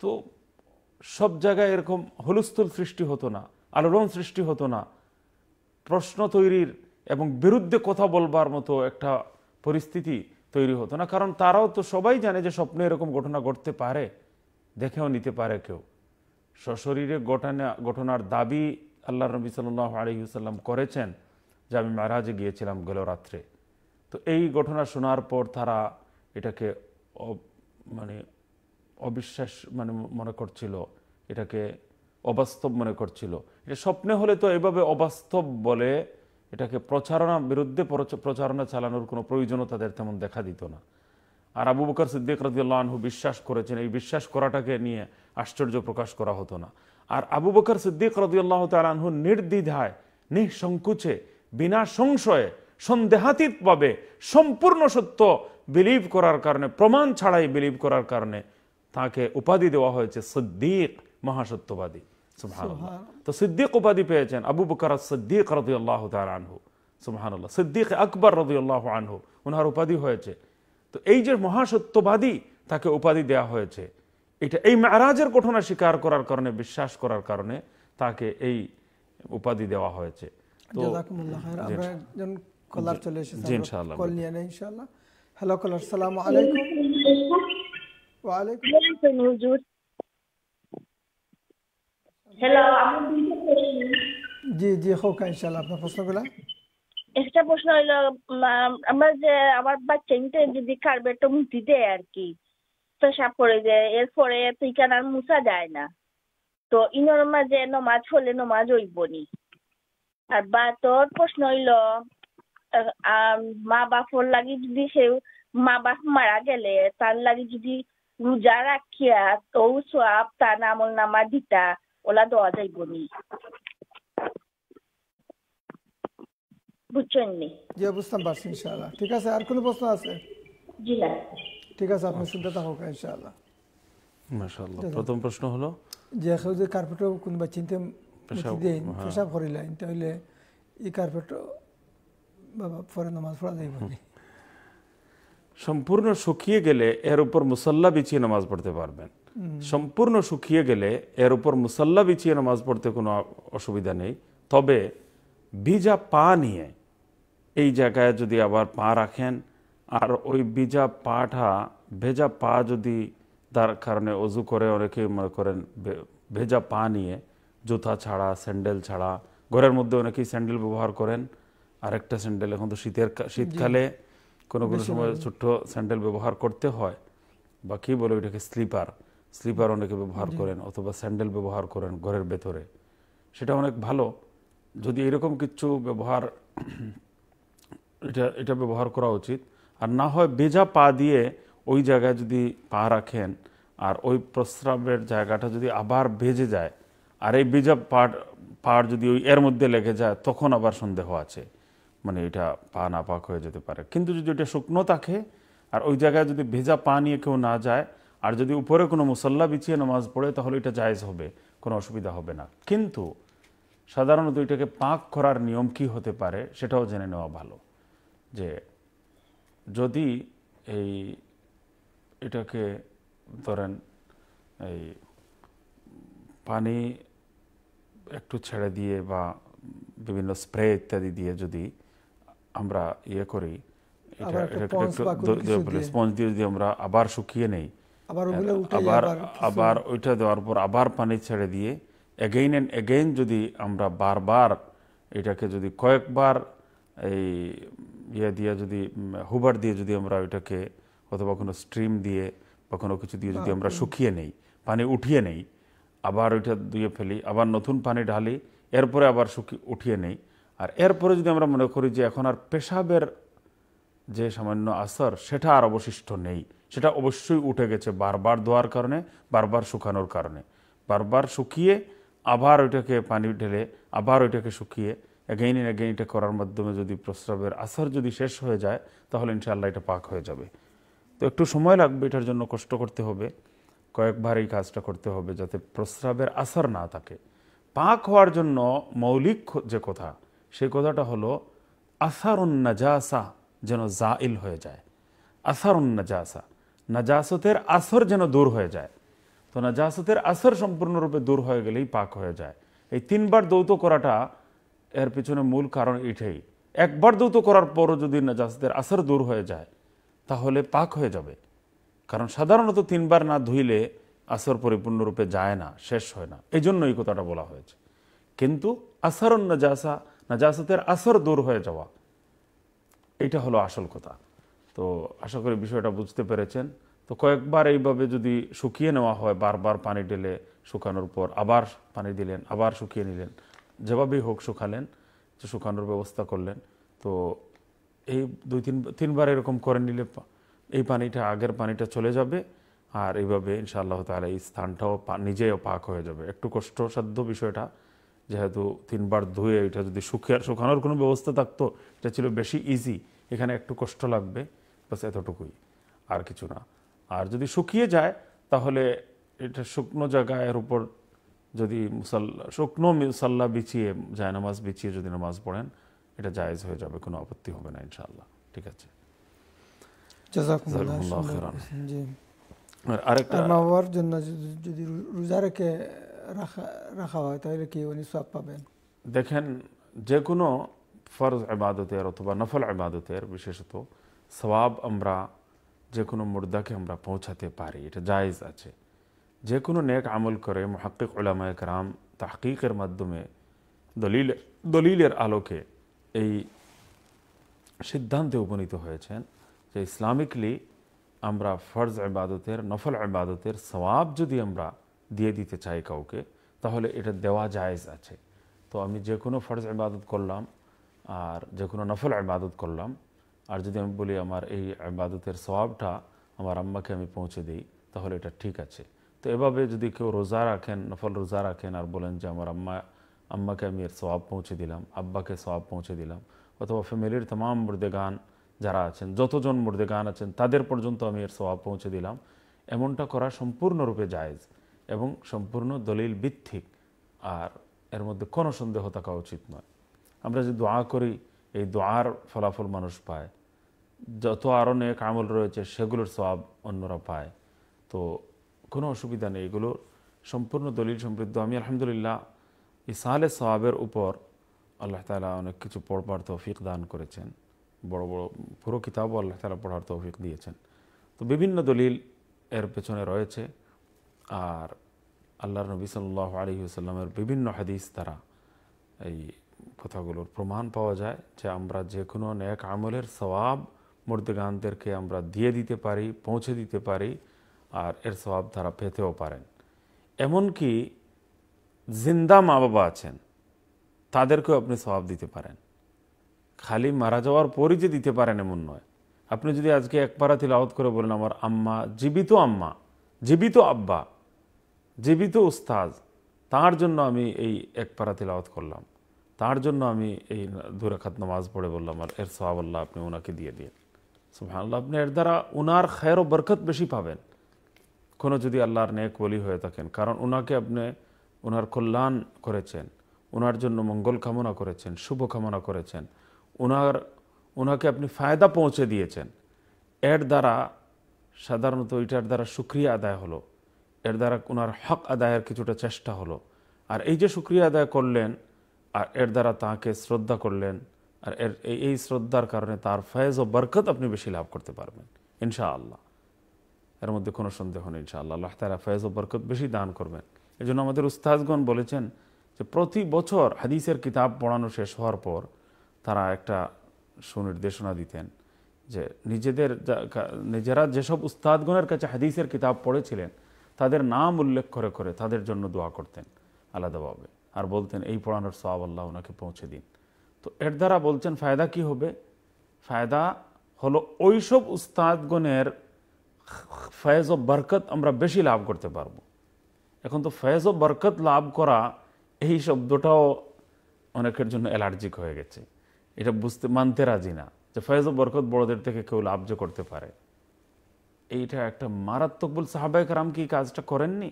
তো সব জায়গায় এরকম হলুস্থুল সৃষ্টি হতো না আলোড়ন সৃষ্টি হতো না প্রশ্ন তৈরির এবং বিরুদ্ধে কথা বলবার মতো একটা পরিস্থিতি তৈরি হতো না কারণ তারাও তো সবাই জানে যে স্বপ্নে এরকম ঘটনা ঘটতে পারে দেখেও নিতে পারে কেউ সশরীরে ঘটনা ঘটনার দাবি আল্লাহ নবী সাল্লাহ আলহিউসাল্লাম করেছেন যে আমি মারাজে গিয়েছিলাম গেল রাত্রে তো এই ঘটনা শোনার পর তারা এটাকে মানে অবিশ্বাস মানে মনে করছিল এটাকে অবাস্তব মনে করছিল এটা স্বপ্নে হলে তো এভাবে অবাস্তব বলে এটাকে প্রচারণা বিরুদ্ধে প্রচারণা চালানোর কোনো প্রয়োজনও তাদের তেমন দেখা দিত না আর আবু বকর সিদ্দিক রদিল্লা আনহু বিশ্বাস করেছেন এই বিশ্বাস করাটাকে নিয়ে আশ্চর্য প্রকাশ করা হতো না আর আবু বকর সিদ্দিক রদিয়াল্লাহ আনহু নির্দ্বিধায় নিঃসংকুচে বিনা সংশয়ে সন্দেহাতীতভাবে সম্পূর্ণ সত্য বিলিভ করার কারণে প্রমাণ ছাড়াই বিলিভ করার কারণে তাকে উপাধি দেওয়া হয়েছে সিদ্দিক মহাসত্যবাদী তো সিদ্দিক উপাধি পেয়েছেন আবু বকর সিদ্দিক রদিয়াল্লাহ তার আনহু সুবহানাল্লাহ সিদ্দিক আকবর রদিয়াল্লাহ আনহু ওনার উপাধি হয়েছে তো এই যে মহাসত্যবাদী তাকে উপাধি দেওয়া হয়েছে এটা এই মারাজের ঘটনা স্বীকার করার কারণে বিশ্বাস করার কারণে তাকে এই উপাধি দেওয়া হয়েছে আমরা একজন কলার হ্যালো কলার সালাম আলাইকুম জি জি হোক আপনার একটা প্রশ্ন যে আমার বাচ্চা যদি দেয় আর কি পেশাব করে এরপরে তুই আর যায় না তো ইনোর মাঝে নমাজ হলে নমাজ হইবনি আর বা তোর প্রশ্ন হইল মা বাপর লাগে যদি সে মা বাপ মারা গেলে তার লাগি যদি রোজা রাখিয়া তৌ সব তান আমল নামা দিতা ওলা দেওয়া যাইব নি বুঝছেন নি জি বুঝতাম পারছি ইনশাআল্লাহ ঠিক আছে আর কোনো প্রশ্ন আছে জি না হ্যাঁ। ঠিক আছে আপনি শুনতে থাকুক ইনশাআল্লাহ মাশাআল্লাহ প্রথম প্রশ্ন হলো যে এখন যে চিনতে দেন হ্যাঁ। পেশাব করিলেন তাহলে এই কার্পেটও বাবা পরে নামাজ পড়া যাইব না সম্পূর্ণ শুকিয়ে গেলে এর উপর মুসল্লা বিছিয়ে নামাজ পড়তে পারবেন সম্পূর্ণ শুকিয়ে গেলে এর উপর মুসল্লা বিছিয়ে নামাজ পড়তে কোনো অসুবিধা নেই তবে ভিজা পা নিয়ে এই জায়গায় যদি আবার পা রাখেন আর ওই ভিজা পাটা ভেজা পা যদি তার কারণে অজু করে অনেকে মনে করেন ভেজা পা নিয়ে জুতা ছাড়া স্যান্ডেল ছাড়া ঘরের মধ্যে অনেকেই স্যান্ডেল ব্যবহার করেন আরেকটা স্যান্ডেল এখন তো শীতের শীতকালে কোনো কোনো সময় ছোট্ট স্যান্ডেল ব্যবহার করতে হয় বা কী বলে ওইটাকে স্লিপার স্লিপার অনেকে ব্যবহার করেন অথবা স্যান্ডেল ব্যবহার করেন ঘরের ভেতরে সেটা অনেক ভালো যদি এরকম কিছু ব্যবহার এটা এটা ব্যবহার করা উচিত আর না হয় বেজা পা দিয়ে ওই জায়গায় যদি পা রাখেন আর ওই প্রস্রাবের জায়গাটা যদি আবার বেজে যায় আর এই বেজা পাড় পাড় যদি ওই এর মধ্যে লেগে যায় তখন আবার সন্দেহ আছে মানে এটা পা নাপাক হয়ে যেতে পারে কিন্তু যদি এটা শুকনো থাকে আর ওই জায়গায় যদি ভেজা পা নিয়ে কেউ না যায় আর যদি উপরে কোনো মুসল্লা বিছিয়ে নামাজ পড়ে তাহলে এটা জায়জ হবে কোনো অসুবিধা হবে না কিন্তু সাধারণত এটাকে পাক করার নিয়ম কি হতে পারে সেটাও জেনে নেওয়া ভালো যে যদি এই এটাকে ধরেন এই পানি একটু ছেড়ে দিয়ে বা বিভিন্ন স্প্রে ইত্যাদি দিয়ে যদি আমরা ইয়ে করি স্পঞ্জ দিয়ে যদি আমরা আবার শুকিয়ে নেই আবার হ্যাঁ, আবার ওইটা দেওয়ার পর আবার পানি ছেড়ে দিয়ে এগেইন অ্যান্ড এগেইন যদি আমরা বারবার এটাকে যদি কয়েকবার এই ইয়ে দিয়ে যদি হুবার দিয়ে যদি আমরা ওইটাকে অথবা কোনো স্ট্রিম দিয়ে বা কোনো কিছু দিয়ে যদি আমরা শুকিয়ে নেই পানি উঠিয়ে নেই আবার ওইটা ধুয়ে ফেলি আবার নতুন পানি ঢালি এরপরে আবার শুকিয়ে উঠিয়ে নেই আর এরপরে যদি আমরা মনে করি যে এখন আর পেশাবের যে সামান্য আসর সেটা আর অবশিষ্ট নেই সেটা অবশ্যই উঠে গেছে বারবার ধোয়ার কারণে বারবার শুকানোর কারণে বারবার শুকিয়ে আবার ওইটাকে পানি ঢেলে আবার ওইটাকে শুকিয়ে এগেইন অ্যান্ড এটা করার মাধ্যমে যদি প্রস্রাবের আসর যদি শেষ হয়ে যায় তাহলে ইনশাআল্লাহ এটা পাক হয়ে যাবে তো একটু সময় লাগবে এটার জন্য কষ্ট করতে হবে কয়েকবার এই কাজটা করতে হবে যাতে প্রস্রাবের আসর না থাকে পাক হওয়ার জন্য মৌলিক যে কথা সেই কথাটা হলো আসারুন নাজাসা যেন জাইল হয়ে যায় আসারুন নাজাসা নাজাসতের আসর যেন দূর হয়ে যায় তো নাজাসতের আসর সম্পূর্ণরূপে দূর হয়ে গেলেই পাক হয়ে যায় এই তিনবার দৌত করাটা এর পিছনে মূল কারণ এটাই একবার দৌত করার পরও যদি নাজাসতের আসর দূর হয়ে যায় তাহলে পাক হয়ে যাবে কারণ সাধারণত তিনবার না ধুইলে আসর পরিপূর্ণরূপে যায় না শেষ হয় না এই জন্য এই কথাটা বলা হয়েছে কিন্তু আসারুন নাজাসা নাজাসতের আসর দূর হয়ে যাওয়া এটা হলো আসল কথা তো আশা করি বিষয়টা বুঝতে পেরেছেন তো কয়েকবার এইভাবে যদি শুকিয়ে নেওয়া হয় বারবার পানি ঢেলে শুকানোর পর আবার পানি দিলেন আবার শুকিয়ে নিলেন যেভাবেই হোক শুকালেন শুকানোর ব্যবস্থা করলেন তো এই দুই তিন তিনবার এরকম করে নিলে এই পানিটা আগের পানিটা চলে যাবে আর এইভাবে ইনশাআল্লাহ তাহলে এই স্থানটাও নিজেও পাক হয়ে যাবে একটু কষ্টসাধ্য বিষয়টা যেহেতু তিনবার ধুয়ে এটা যদি শুকিয়ে শুকানোর কোনো ব্যবস্থা থাকতো এটা ছিল বেশি ইজি এখানে একটু কষ্ট লাগবে বাস এতটুকুই আর কিছু না আর যদি শুকিয়ে যায় তাহলে এটা শুকনো জায়গার উপর যদি মুসাল্লা শুকনো মুসাল্লা বিছিয়ে নামাজ বিছিয়ে যদি নামাজ পড়েন এটা জায়েজ হয়ে যাবে কোনো আপত্তি হবে না ইনশাল্লাহ ঠিক আছে আরেকটা জন্য যদি রোজা রেখে রাখা রাখা হয় তাহলে কি উনি সব পাবেন দেখেন যে কোনো ফরজ আবাদতের অথবা নফল আবাদতের বিশেষত সবাব আমরা যে কোনো মুর্দাকে আমরা পৌঁছাতে পারি এটা জায়েজ আছে যে কোনো নেক আমল করে মহাক্কিক উলামা একরাম তাহকিকের মাধ্যমে দলিল দলিলের আলোকে এই সিদ্ধান্তে উপনীত হয়েছেন যে ইসলামিকলি আমরা ফরজ আবাদতের নফল আবাদতের সবাব যদি আমরা দিয়ে দিতে চাই কাউকে তাহলে এটা দেওয়া জায়েজ আছে তো আমি যে কোনো ফরজ ইবাদত করলাম আর যে কোনো নফল ইবাদত করলাম আর যদি আমি বলি আমার এই ইবাদতের স্বভাবটা আমার আম্মাকে আমি পৌঁছে দিই তাহলে এটা ঠিক আছে তো এভাবে যদি কেউ রোজা রাখেন নফল রোজা রাখেন আর বলেন যে আমার আম্মা আম্মাকে আমি এর স্বভাব পৌঁছে দিলাম আব্বাকে স্বভাব পৌঁছে দিলাম অথবা ফ্যামিলির তাম গান যারা আছেন যতজন গান আছেন তাদের পর্যন্ত আমি এর স্বভাব পৌঁছে দিলাম এমনটা করা সম্পূর্ণরূপে জায়েজ এবং সম্পূর্ণ দলিল ভিত্তিক আর এর মধ্যে কোনো সন্দেহ থাকা উচিত নয় আমরা যে দোয়া করি এই দোয়ার ফলাফল মানুষ পায় যত আরও নেক আমল রয়েছে সেগুলোর সব অন্যরা পায় তো কোনো অসুবিধা নেই এগুলো সম্পূর্ণ দলিল সমৃদ্ধ আমি আলহামদুলিল্লাহ ইসালে সবাবের উপর আল্লাহ তালা অনেক কিছু পড়বার তৌফিক দান করেছেন বড় বড় পুরো কিতাবও আল্লাহ তালা পড়ার তৌফিক দিয়েছেন তো বিভিন্ন দলিল এর পেছনে রয়েছে আর আল্লাহর নবী সাল্লাহ আলহিউসাল্লামের বিভিন্ন হাদিস দ্বারা এই কথাগুলোর প্রমাণ পাওয়া যায় যে আমরা যে কোনো নেক আমলের সবাব মর্দেগানদেরকে আমরা দিয়ে দিতে পারি পৌঁছে দিতে পারি আর এর স্বভাব তারা পেতেও পারেন এমনকি জিন্দা মা বাবা আছেন তাদেরকেও আপনি স্বভাব দিতে পারেন খালি মারা যাওয়ার পরই যে দিতে পারেন এমন নয় আপনি যদি আজকে এক পাড়া তিলাওত করে বলেন আমার আম্মা জীবিত আম্মা জীবিত আব্বা জীবিত উস্তাদ তার জন্য আমি এই এক পারা তিলাওয়াত করলাম তার জন্য আমি এই দুরাখাত নামাজ পড়ে বললাম আর এর সবাব আল্লাহ আপনি ওনাকে দিয়ে দিন সুহানাল্লাহ আপনি এর দ্বারা ওনার খায়ের ও বরকত বেশি পাবেন কোনো যদি আল্লাহর নেক বলি হয়ে থাকেন কারণ ওনাকে আপনি ওনার কল্যাণ করেছেন ওনার জন্য মঙ্গল কামনা করেছেন শুভ কামনা করেছেন ওনার ওনাকে আপনি ফায়দা পৌঁছে দিয়েছেন এর দ্বারা সাধারণত এটার দ্বারা সুক্রিয়া আদায় হলো এর দ্বারা ওনার হক আদায়ের কিছুটা চেষ্টা হলো আর এই যে সুক্রিয়া আদায় করলেন আর এর দ্বারা তাকে শ্রদ্ধা করলেন আর এর এই শ্রদ্ধার কারণে তার ফয়েজ ও বরকত আপনি বেশি লাভ করতে পারবেন ইনশাআল্লাহ এর মধ্যে কোনো সন্দেহ নেই ইনশাআল্লাহ আল্লাহ তারা ফয়েজ ও বরকত বেশি দান করবেন এই জন্য আমাদের উস্তাজগণ বলেছেন যে প্রতি বছর হাদিসের কিতাব পড়ানো শেষ হওয়ার পর তারা একটা সুনির্দেশনা দিতেন যে নিজেদের নিজেরা যেসব উস্তাদগণের কাছে হাদিসের কিতাব পড়েছিলেন তাদের নাম উল্লেখ করে করে তাদের জন্য দোয়া করতেন আলাদাভাবে আর বলতেন এই পড়ানোর সব আল্লাহ ওনাকে পৌঁছে দিন তো এর দ্বারা বলছেন ফায়দা কি হবে ফায়দা হলো ওইসব উস্তাদগণের ফয়েজ ও বরকত আমরা বেশি লাভ করতে পারবো এখন তো ফয়েজ ও বরকত লাভ করা এই শব্দটাও অনেকের জন্য অ্যালার্জিক হয়ে গেছে এটা বুঝতে মানতে রাজি না যে ফয়েজ ও বরকত বড়দের থেকে কেউ লাভ যে করতে পারে এইটা একটা মারাত্মক বল সাহাবায়ক রাম কি কাজটা করেননি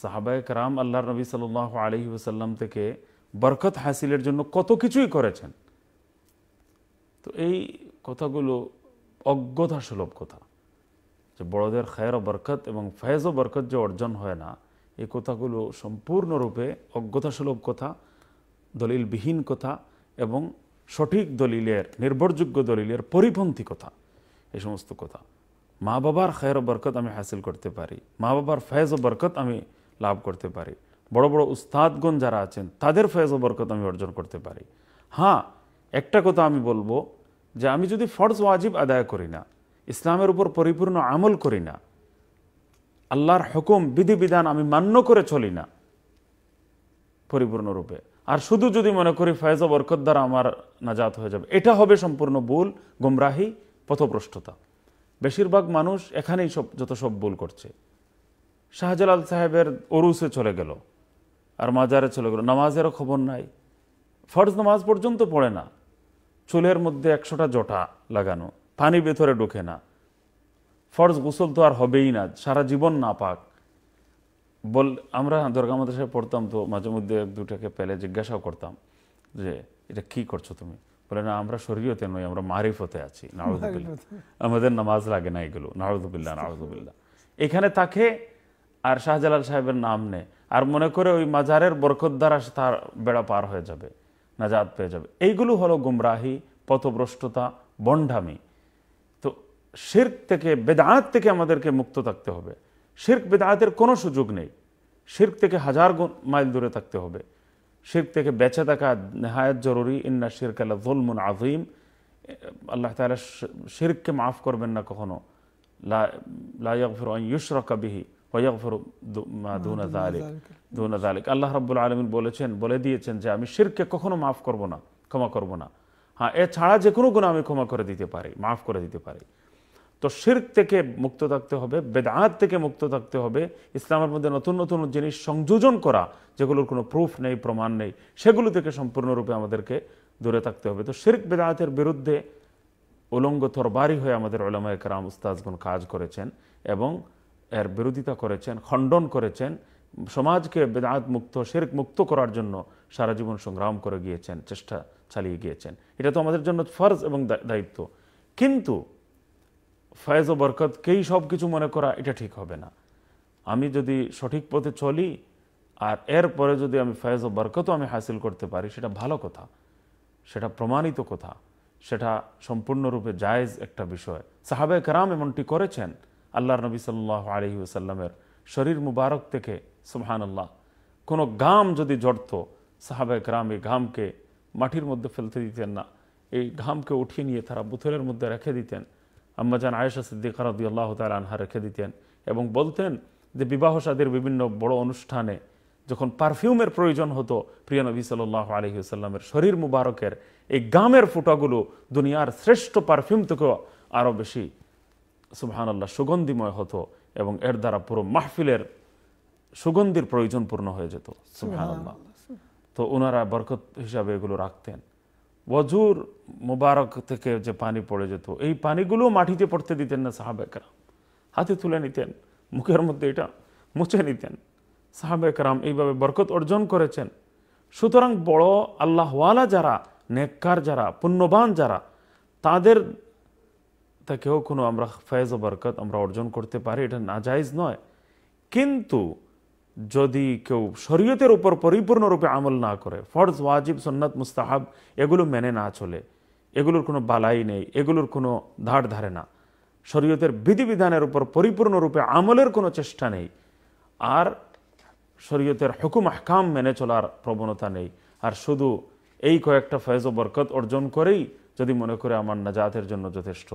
সাহাবায়ক রাম আল্লাহ নবী সাল আলহি ওসাল্লাম থেকে বরকত হাসিলের জন্য কত কিছুই করেছেন তো এই কথাগুলো অজ্ঞতা সুলভ কথা যে বড়দের খায়ের ও বরকত এবং ফয়েজ ও বরকত যে অর্জন হয় না এই কথাগুলো সম্পূর্ণরূপে অজ্ঞতা সুলভ কথা দলিলবিহীন কথা এবং সঠিক দলিলের নির্ভরযোগ্য দলিলের পরিপন্থী কথা এই সমস্ত কথা মা বাবার খায়ের বরকত আমি হাসিল করতে পারি মা বাবার ফয়েজ ও বরকত আমি লাভ করতে পারি বড় বড় উস্তাদগণ যারা আছেন তাদের ফয়েজ ও বরকত আমি অর্জন করতে পারি হ্যাঁ একটা কথা আমি বলবো যে আমি যদি ফর্জ ওয়াজিব আদায় করি না ইসলামের উপর পরিপূর্ণ আমল করি না আল্লাহর হুকুম বিধিবিধান আমি মান্য করে চলি না পরিপূর্ণরূপে আর শুধু যদি মনে করি ফয়েজ বরকত দ্বারা আমার নাজাত হয়ে যাবে এটা হবে সম্পূর্ণ ভুল গুমরাহি পথপ্রষ্টতা বেশিরভাগ মানুষ এখানেই সব যত সব ভুল করছে শাহজালাল সাহেবের ওরুসে চলে গেল আর মাজারে চলে গেল নামাজেরও খবর নাই ফরজ নামাজ পর্যন্ত পড়ে না চুলের মধ্যে একশোটা জটা লাগানো পানি ভেতরে ঢুকে না ফরজ গোসল তো আর হবেই না সারা জীবন না পাক বল আমরা দরগা সাহেব পড়তাম তো মাঝে মধ্যে এক দুটাকে পেলে জিজ্ঞাসাও করতাম যে এটা কি করছো তুমি বলে না আমরা শরীয়তে নই আমরা মারিফতে আছি নাউজুবিল্লা আমাদের নামাজ লাগে না এগুলো নাউজুবিল্লা নাউজুবিল্লা এখানে তাকে আর শাহজালাল সাহেবের নাম নে আর মনে করে ওই মাজারের বরকত দ্বারা তার বেড়া পার হয়ে যাবে নাজাদ পেয়ে যাবে এইগুলো হলো গুমরাহি পথভ্রষ্টতা বন্ডামি তো শির্ক থেকে বেদাঁত থেকে আমাদেরকে মুক্ত থাকতে হবে শির্ক বেদাঁতের কোনো সুযোগ নেই শির্ক থেকে হাজার মাইল দূরে থাকতে হবে শির্ক থেকে বেঁচে থাকা নেহায়ত জরুরি ইন্না আল্লাহ জুলমুন আজিম আল্লাহ তালা শিরককে মাফ করবেন না কখনো আল্লাহ আলমিন বলেছেন বলে দিয়েছেন যে আমি শিরকে কখনো মাফ করব না ক্ষমা করব না হ্যাঁ এছাড়া যে কোনো গুণ আমি ক্ষমা করে দিতে পারি মাফ করে দিতে পারি তো শির্ক থেকে মুক্ত থাকতে হবে বেদাত থেকে মুক্ত থাকতে হবে ইসলামের মধ্যে নতুন নতুন জিনিস সংযোজন করা যেগুলোর কোনো প্রুফ নেই প্রমাণ নেই সেগুলো থেকে সম্পূর্ণরূপে আমাদেরকে দূরে থাকতে হবে তো শির্ক বেদাতের বিরুদ্ধে উলঙ্গ তরবারি হয়ে আমাদের ওলামা একরাম উস্তাজগুন কাজ করেছেন এবং এর বিরোধিতা করেছেন খণ্ডন করেছেন সমাজকে বেদাত মুক্ত শেরক মুক্ত করার জন্য সারা জীবন সংগ্রাম করে গিয়েছেন চেষ্টা চালিয়ে গিয়েছেন এটা তো আমাদের জন্য ফর্জ এবং দায়িত্ব কিন্তু ফয়েজ ও বরকতকেই সব কিছু মনে করা এটা ঠিক হবে না আমি যদি সঠিক পথে চলি আর এরপরে যদি আমি ফয়েজ ও বরকতও আমি হাসিল করতে পারি সেটা ভালো কথা সেটা প্রমাণিত কথা সেটা সম্পূর্ণরূপে জায়েজ একটা বিষয় সাহাবে কারাম এমনটি করেছেন আল্লাহর নবী সাল্লাহ আলহি শরীর মুবারক থেকে সুবহানাল্লাহ কোনো ঘাম যদি জড়ত সাহাবে কারাম এই ঘামকে মাটির মধ্যে ফেলতে দিতেন না এই ঘামকে উঠিয়ে নিয়ে তারা বুথলের মধ্যে রেখে দিতেন আম্মাজান আয়েশা সিদ্দিক রাজি আল্লাহ তাল আনহা রেখে দিতেন এবং বলতেন যে বিবাহ সাদের বিভিন্ন বড় অনুষ্ঠানে যখন পারফিউমের প্রয়োজন হতো প্রিয় নবী সাল্লাহ আলহিউসাল্লামের শরীর মুবারকের এই গামের ফুটাগুলো দুনিয়ার শ্রেষ্ঠ পারফিউম থেকেও আরও বেশি আল্লাহ সুগন্ধিময় হতো এবং এর দ্বারা পুরো মাহফিলের সুগন্ধির প্রয়োজন পূর্ণ হয়ে যেত সুবাহানাল্লাহ তো ওনারা বরকত হিসাবে এগুলো রাখতেন ওয়াজুর মোবারক থেকে যে পানি পড়ে যেত এই পানিগুলোও মাটিতে পড়তে দিতেন না সাহাবেকরাম হাতে তুলে নিতেন মুখের মধ্যে এটা মুছে নিতেন সাহাবেকরাম এইভাবে বরকত অর্জন করেছেন সুতরাং বড় আল্লাহওয়ালা যারা নেককার যারা পুণ্যবান যারা তাদের থেকেও কোনো আমরা ফয়েজ বরকত আমরা অর্জন করতে পারি এটা নাজাইজ নয় কিন্তু যদি কেউ শরীয়তের উপর পরিপূর্ণরূপে আমল না করে ফরজ ওয়াজিব সন্ন্যত মুস্তাহাব এগুলো মেনে না চলে এগুলোর কোনো বালাই নেই এগুলোর কোনো ধার ধারে না শরীয়তের বিধিবিধানের উপর পরিপূর্ণরূপে আমলের কোনো চেষ্টা নেই আর শরীয়তের হুকুম হকাম মেনে চলার প্রবণতা নেই আর শুধু এই কয়েকটা ফয়েজ ও বরকত অর্জন করেই যদি মনে করে আমার নাজাতের জন্য যথেষ্ট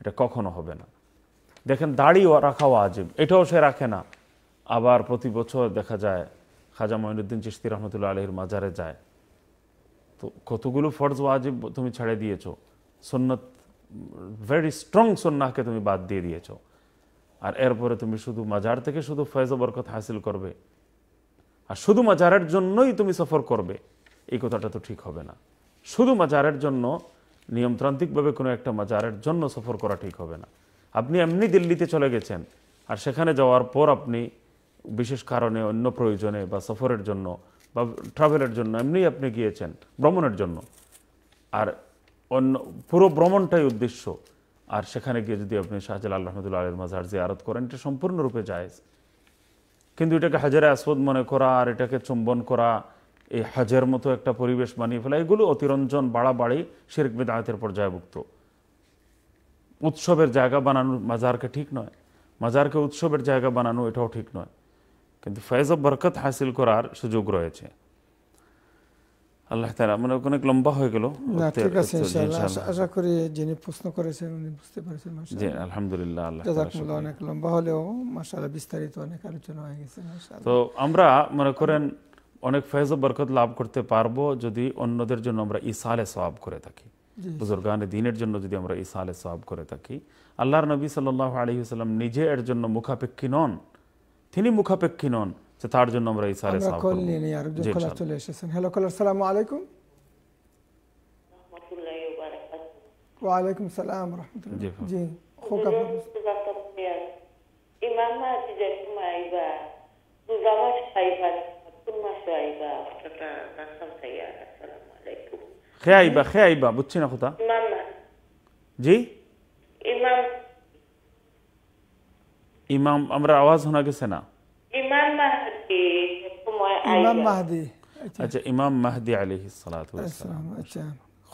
এটা কখনো হবে না দেখেন দাড়ি রাখা ওয়াজিব এটাও সে রাখে না আবার প্রতি বছর দেখা যায় খাজা মঈনুদ্দিন চিস্তি রহমতুল্লা আলহির মাজারে যায় তো কতগুলো ফরজ ওয়াজিব তুমি ছেড়ে দিয়েছ সন্ন্যত ভেরি স্ট্রং সন্ন্যাহকে তুমি বাদ দিয়ে দিয়েছো আর এরপরে তুমি শুধু মাজার থেকে শুধু ফয়েজ বরকত হাসিল করবে আর শুধু মাজারের জন্যই তুমি সফর করবে এই কথাটা তো ঠিক হবে না শুধু মাজারের জন্য নিয়মতান্ত্রিকভাবে কোনো একটা মাজারের জন্য সফর করা ঠিক হবে না আপনি এমনি দিল্লিতে চলে গেছেন আর সেখানে যাওয়ার পর আপনি বিশেষ কারণে অন্য প্রয়োজনে বা সফরের জন্য বা ট্রাভেলের জন্য এমনি আপনি গিয়েছেন ভ্রমণের জন্য আর অন্য পুরো ভ্রমণটাই উদ্দেশ্য আর সেখানে গিয়ে যদি আপনি শাহজালাল রহমতুল্লাহ আলের মাজার আরত করেন এটা সম্পূর্ণরূপে যায় কিন্তু এটাকে হাজারে আসবদ মনে করা আর এটাকে চুম্বন করা এই হাজের মতো একটা পরিবেশ বানিয়ে ফেলা এগুলো অতিরঞ্জন বাড়াবাড়ি শিরক বেদায়তের পর্যায়ভুক্ত উৎসবের জায়গা বানানো মাজারকে ঠিক নয় মাজারকে উৎসবের জায়গা বানানো এটাও ঠিক নয় কিন্তু ফয়েজ বরকত হাসিল করার সুযোগ রয়েছে আল্লাহ তালা মানে অনেক লম্বা হয়ে গেল আশা করি যিনি প্রশ্ন করেছেন উনি বুঝতে পারছেন আলহামদুলিল্লাহ আল্লাহ অনেক লম্বা হলেও মাশাআল্লাহ বিস্তারিত অনেক আলোচনা হয়ে গেছে তো আমরা মনে করেন অনেক ফয়েজ বরকত লাভ করতে পারবো যদি অন্যদের জন্য আমরা ইসালে সওয়াব করে থাকি বুজুর্গান দিনের জন্য যদি আমরা ইসালে সওয়াব করে থাকি আল্লাহর নবী সাল্লাল্লাহু আলাইহি নিজে এর জন্য মুখাপেক্ষী নন তিনি মুখাপেক্ষী নন যে তার জন্য আমরা ইসারে সালাম কল নিয়ে নিই আরেকজন কলার চলে এসেছেন হ্যালো কলার সালামু আলাইকুম ওয়া আলাইকুম সালাম রাহমাতুল্লাহ জি খোকা ইমাম আজিজ মাইবা দুজামা সাইবা তুমা সাইবা একটা রাসম সাইয়া আসসালামু খেয়াইবা খেয়াইবা বুঝছেন কথা জি ইমাম ইমাম আমরা আওয়াজ শোনা গেছে না ইমাম মাহাদি আচ্ছা।, আচ্ছা ইমাম মাহাদি আলহি সালাম আচ্ছা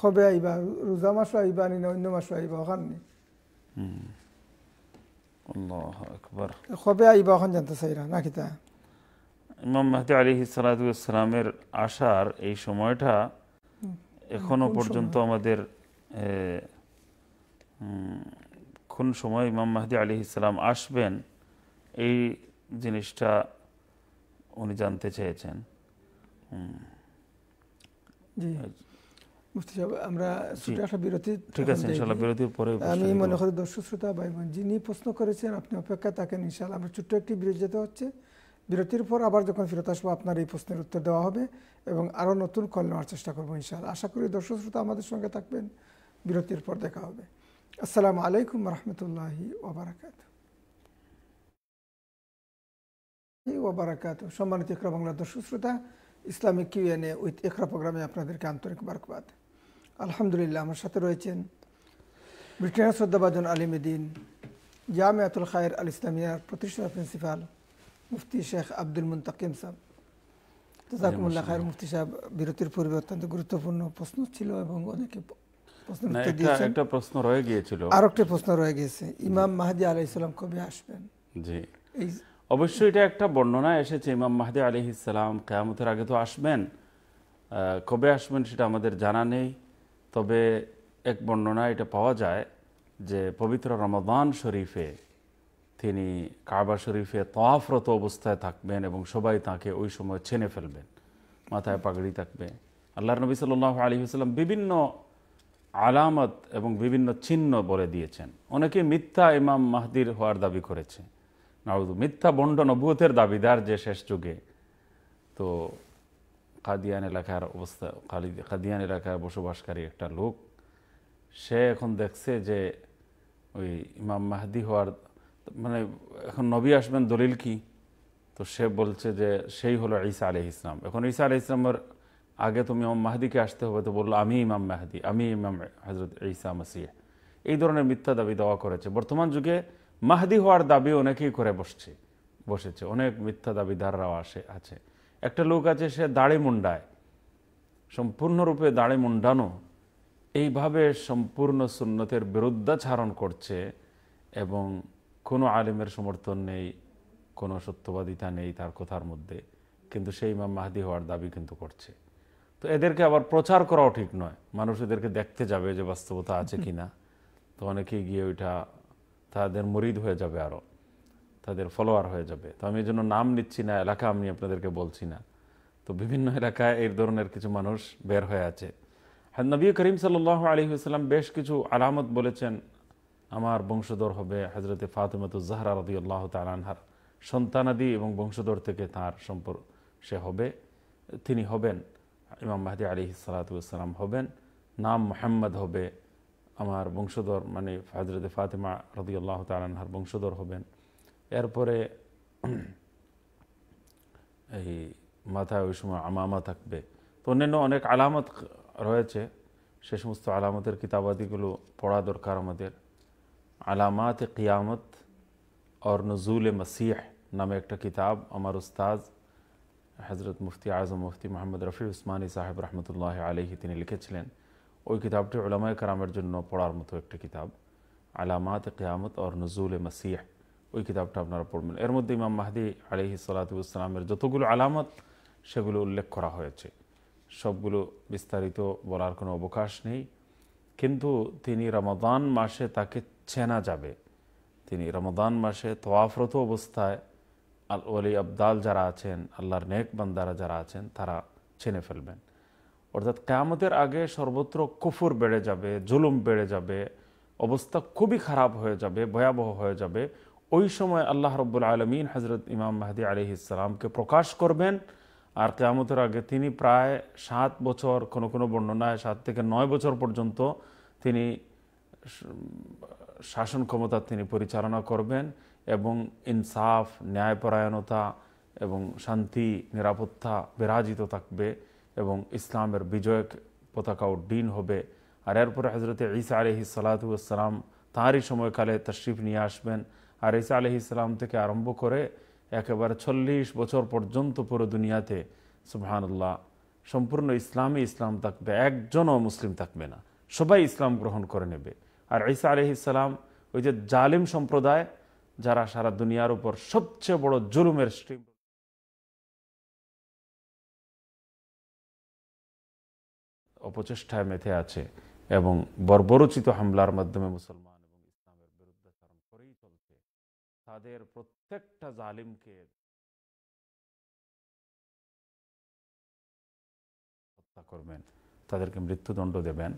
কবে আইবা রোজা মাসও আইবা নি অন্য মাসও আইবা ওখানে আল্লাহ আকবর কবে আইবা ওখান জানতে চাইরা না কিতা ইমাম মাহদি আলহি সালাতামের আসার এই সময়টা এখনো পর্যন্ত আমাদের কখন সময় ইমাম মাহদি আলী ইসলাম আসবেন এই জিনিসটা উনি জানতে চেয়েছেন আমরা বিরতি ঠিক আছে বিরতির পরে মনে যিনি প্রশ্ন করেছেন আপনি আমরা ছোট্ট একটি যেতে হচ্ছে বিরতির পর আবার যখন আপনার এই প্রশ্নের উত্তর দেওয়া হবে এবং আরও নতুন কল নেওয়ার চেষ্টা করবো ইনশাআল্লাহ আশা করি দর্শক শ্রোতা আমাদের সঙ্গে থাকবেন বিরতির পর দেখা হবে السلام عليكم ورحمة الله وبركاته وبركاته شمال تكرا بنغلادش وسرطة إسلامي كيوانا وإتقرا برامي أبنا در كامتوريك باركبات الحمد لله مرشات رويتين بريطانيا سودة بادون علي مدين جامعة الخير الإسلامية بروتشنة فنسفال مفتي شيخ عبد المنتقيم صاحب جزاكم الله خير مفتي شاب بيروتير فوربي وطنطي غروتو فرنو بوسنو تشيلو ابنغو نكيبو একটা প্রশ্ন রয়ে গিয়েছিল আরেকটা প্রশ্ন রয়ে গিয়েছে ইমাম মাহাদি আলাইসালাম কবে আসবেন জি অবশ্যই এটা একটা বর্ণনা এসেছে ইমাম মাহাদি আলহ ইসলাম কেয়ামতের আগে তো আসবেন কবে আসবেন সেটা আমাদের জানা নেই তবে এক বর্ণনা এটা পাওয়া যায় যে পবিত্র রমাদান শরীফে তিনি কাবা শরীফে তফরত অবস্থায় থাকবেন এবং সবাই তাকে ওই সময় ছেনে ফেলবেন মাথায় পাগড়ি থাকবে আল্লাহ নবী সাল আলী সাল্লাম বিভিন্ন আলামত এবং বিভিন্ন চিহ্ন বলে দিয়েছেন অনেকে মিথ্যা ইমাম মাহদির হওয়ার দাবি করেছে নাউদ মিথ্যা বন্ড নবুয়তের দাবিদার যে শেষ যুগে তো কাদিয়ান এলাকার অবস্থা কাদিয়ান এলাকায় বসবাসকারী একটা লোক সে এখন দেখছে যে ওই ইমাম মাহদি হওয়ার মানে এখন নবী আসবেন দলিল কি তো সে বলছে যে সেই হলো ঈসা আলি ইসলাম এখন ঈসা আলি ইসলামের আগে তুমি ইমাম মাহাদিকে আসতে হবে তো বললো আমি ইমাম মাহাদি আমি ইমাম হজরত ইসা মাসিয়া এই ধরনের মিথ্যা দাবি দেওয়া করেছে বর্তমান যুগে মাহাদি হওয়ার দাবি অনেকেই করে বসছে বসেছে অনেক মিথ্যা দাবিদাররাও আসে আছে একটা লোক আছে সে দাড়ি মুন্ডায় সম্পূর্ণরূপে দাড়ি মুন্ডানো এইভাবে সম্পূর্ণ সুন্নতের বিরুদ্ধাচারণ করছে এবং কোনো আলিমের সমর্থন নেই কোনো সত্যবাদিতা নেই তার কথার মধ্যে কিন্তু সেই ইমাম মাহাদি হওয়ার দাবি কিন্তু করছে তো এদেরকে আবার প্রচার করাও ঠিক নয় মানুষ এদেরকে দেখতে যাবে যে বাস্তবতা আছে কি না তো অনেকেই গিয়ে ওইটা তাদের মরিদ হয়ে যাবে আরও তাদের ফলোয়ার হয়ে যাবে তো আমি এই জন্য নাম নিচ্ছি না এলাকা আমি আপনাদেরকে বলছি না তো বিভিন্ন এলাকায় এই ধরনের কিছু মানুষ বের হয়ে আছে হ্যাঁ নবী করিম সাল আলী হুসালাম বেশ কিছু আলামত বলেছেন আমার বংশধর হবে হজরতে ফাতেমাতুজাহরা রদি আল্লাহ তালানহার সন্তানাদি এবং বংশধর থেকে তার সম্পর্ক সে হবে তিনি হবেন ইমাম মাহাদি আলী সালাতাম হবেন নাম মোহাম্মদ হবে আমার বংশধর মানে হাজরতে ফাতেমা রদিউল্লাহ তালানহার বংশধর হবেন এরপরে এই মাথায় ওই সময় আমামা থাকবে তো অন্যান্য অনেক আলামত রয়েছে সে সমস্ত আলামতের কিতাবাদিগুলো পড়া দরকার আমাদের আলামাত কিয়ামত অর নজুল মসিহ নামে একটা কিতাব আমার উস্তাজ হজরত মুফতি আজম মুফতি মোহাম্মদ রফি উসমানী সাহেব রহমতুল্লাহ আলহি তিনি লিখেছিলেন ওই কিতাবটি ওলামায় কারামের জন্য পড়ার মতো একটি কিতাব আলামাত কেয়ামত ওর নজুল এ মাসিহ ওই কিতাবটা আপনারা পড়বেন এর মধ্যে ইমাম মাহদি আলহি সালাতামের যতগুলো আলামত সেগুলো উল্লেখ করা হয়েছে সবগুলো বিস্তারিত বলার কোনো অবকাশ নেই কিন্তু তিনি রমাদান মাসে তাকে চেনা যাবে তিনি রমাদান মাসে তোয়াফরত অবস্থায় আল ওলি আবদাল যারা আছেন আল্লাহর নেক বান্দারা যারা আছেন তারা ছেনে ফেলবেন অর্থাৎ কেয়ামতের আগে সর্বত্র কুফুর বেড়ে যাবে জুলুম বেড়ে যাবে অবস্থা খুবই খারাপ হয়ে যাবে ভয়াবহ হয়ে যাবে ওই সময় আল্লাহ রব্বুল আলমিন হজরত ইমাম মাহদি আলী ইসলামকে প্রকাশ করবেন আর কেয়ামতের আগে তিনি প্রায় সাত বছর কোনো কোনো বর্ণনায় সাত থেকে নয় বছর পর্যন্ত তিনি শাসন ক্ষমতা তিনি পরিচালনা করবেন এবং ইনসাফ ন্যায়পরায়ণতা এবং শান্তি নিরাপত্তা বিরাজিত থাকবে এবং ইসলামের বিজয় পতাকা উড্ডীন হবে আর এরপরে হজরত ঈসা আলহি সালাতাম তাঁরই সময়কালে তশরিফ নিয়ে আসবেন আর ঈসা আলহি ইসলাম থেকে আরম্ভ করে একেবারে চল্লিশ বছর পর্যন্ত পুরো দুনিয়াতে সুবহানুল্লাহ সম্পূর্ণ ইসলামী ইসলাম থাকবে একজনও মুসলিম থাকবে না সবাই ইসলাম গ্রহণ করে নেবে আর ঈসা আলহি ইসলাম ওই যে জালিম সম্প্রদায় যারা সারা দুনিয়ার উপর সবচেয়ে বড় জুলুমের স্ট্রিম অপচেষ্টায় মেথে আছে এবং বর্বরচিত হামলার মাধ্যমে মুসলমান এবং ইসলামের বিরুদ্ধাচরণ করেই চলছে তাদের প্রত্যেকটা জালিমকে হত্যা করবেন তাদেরকে মৃত্যুদণ্ড দেবেন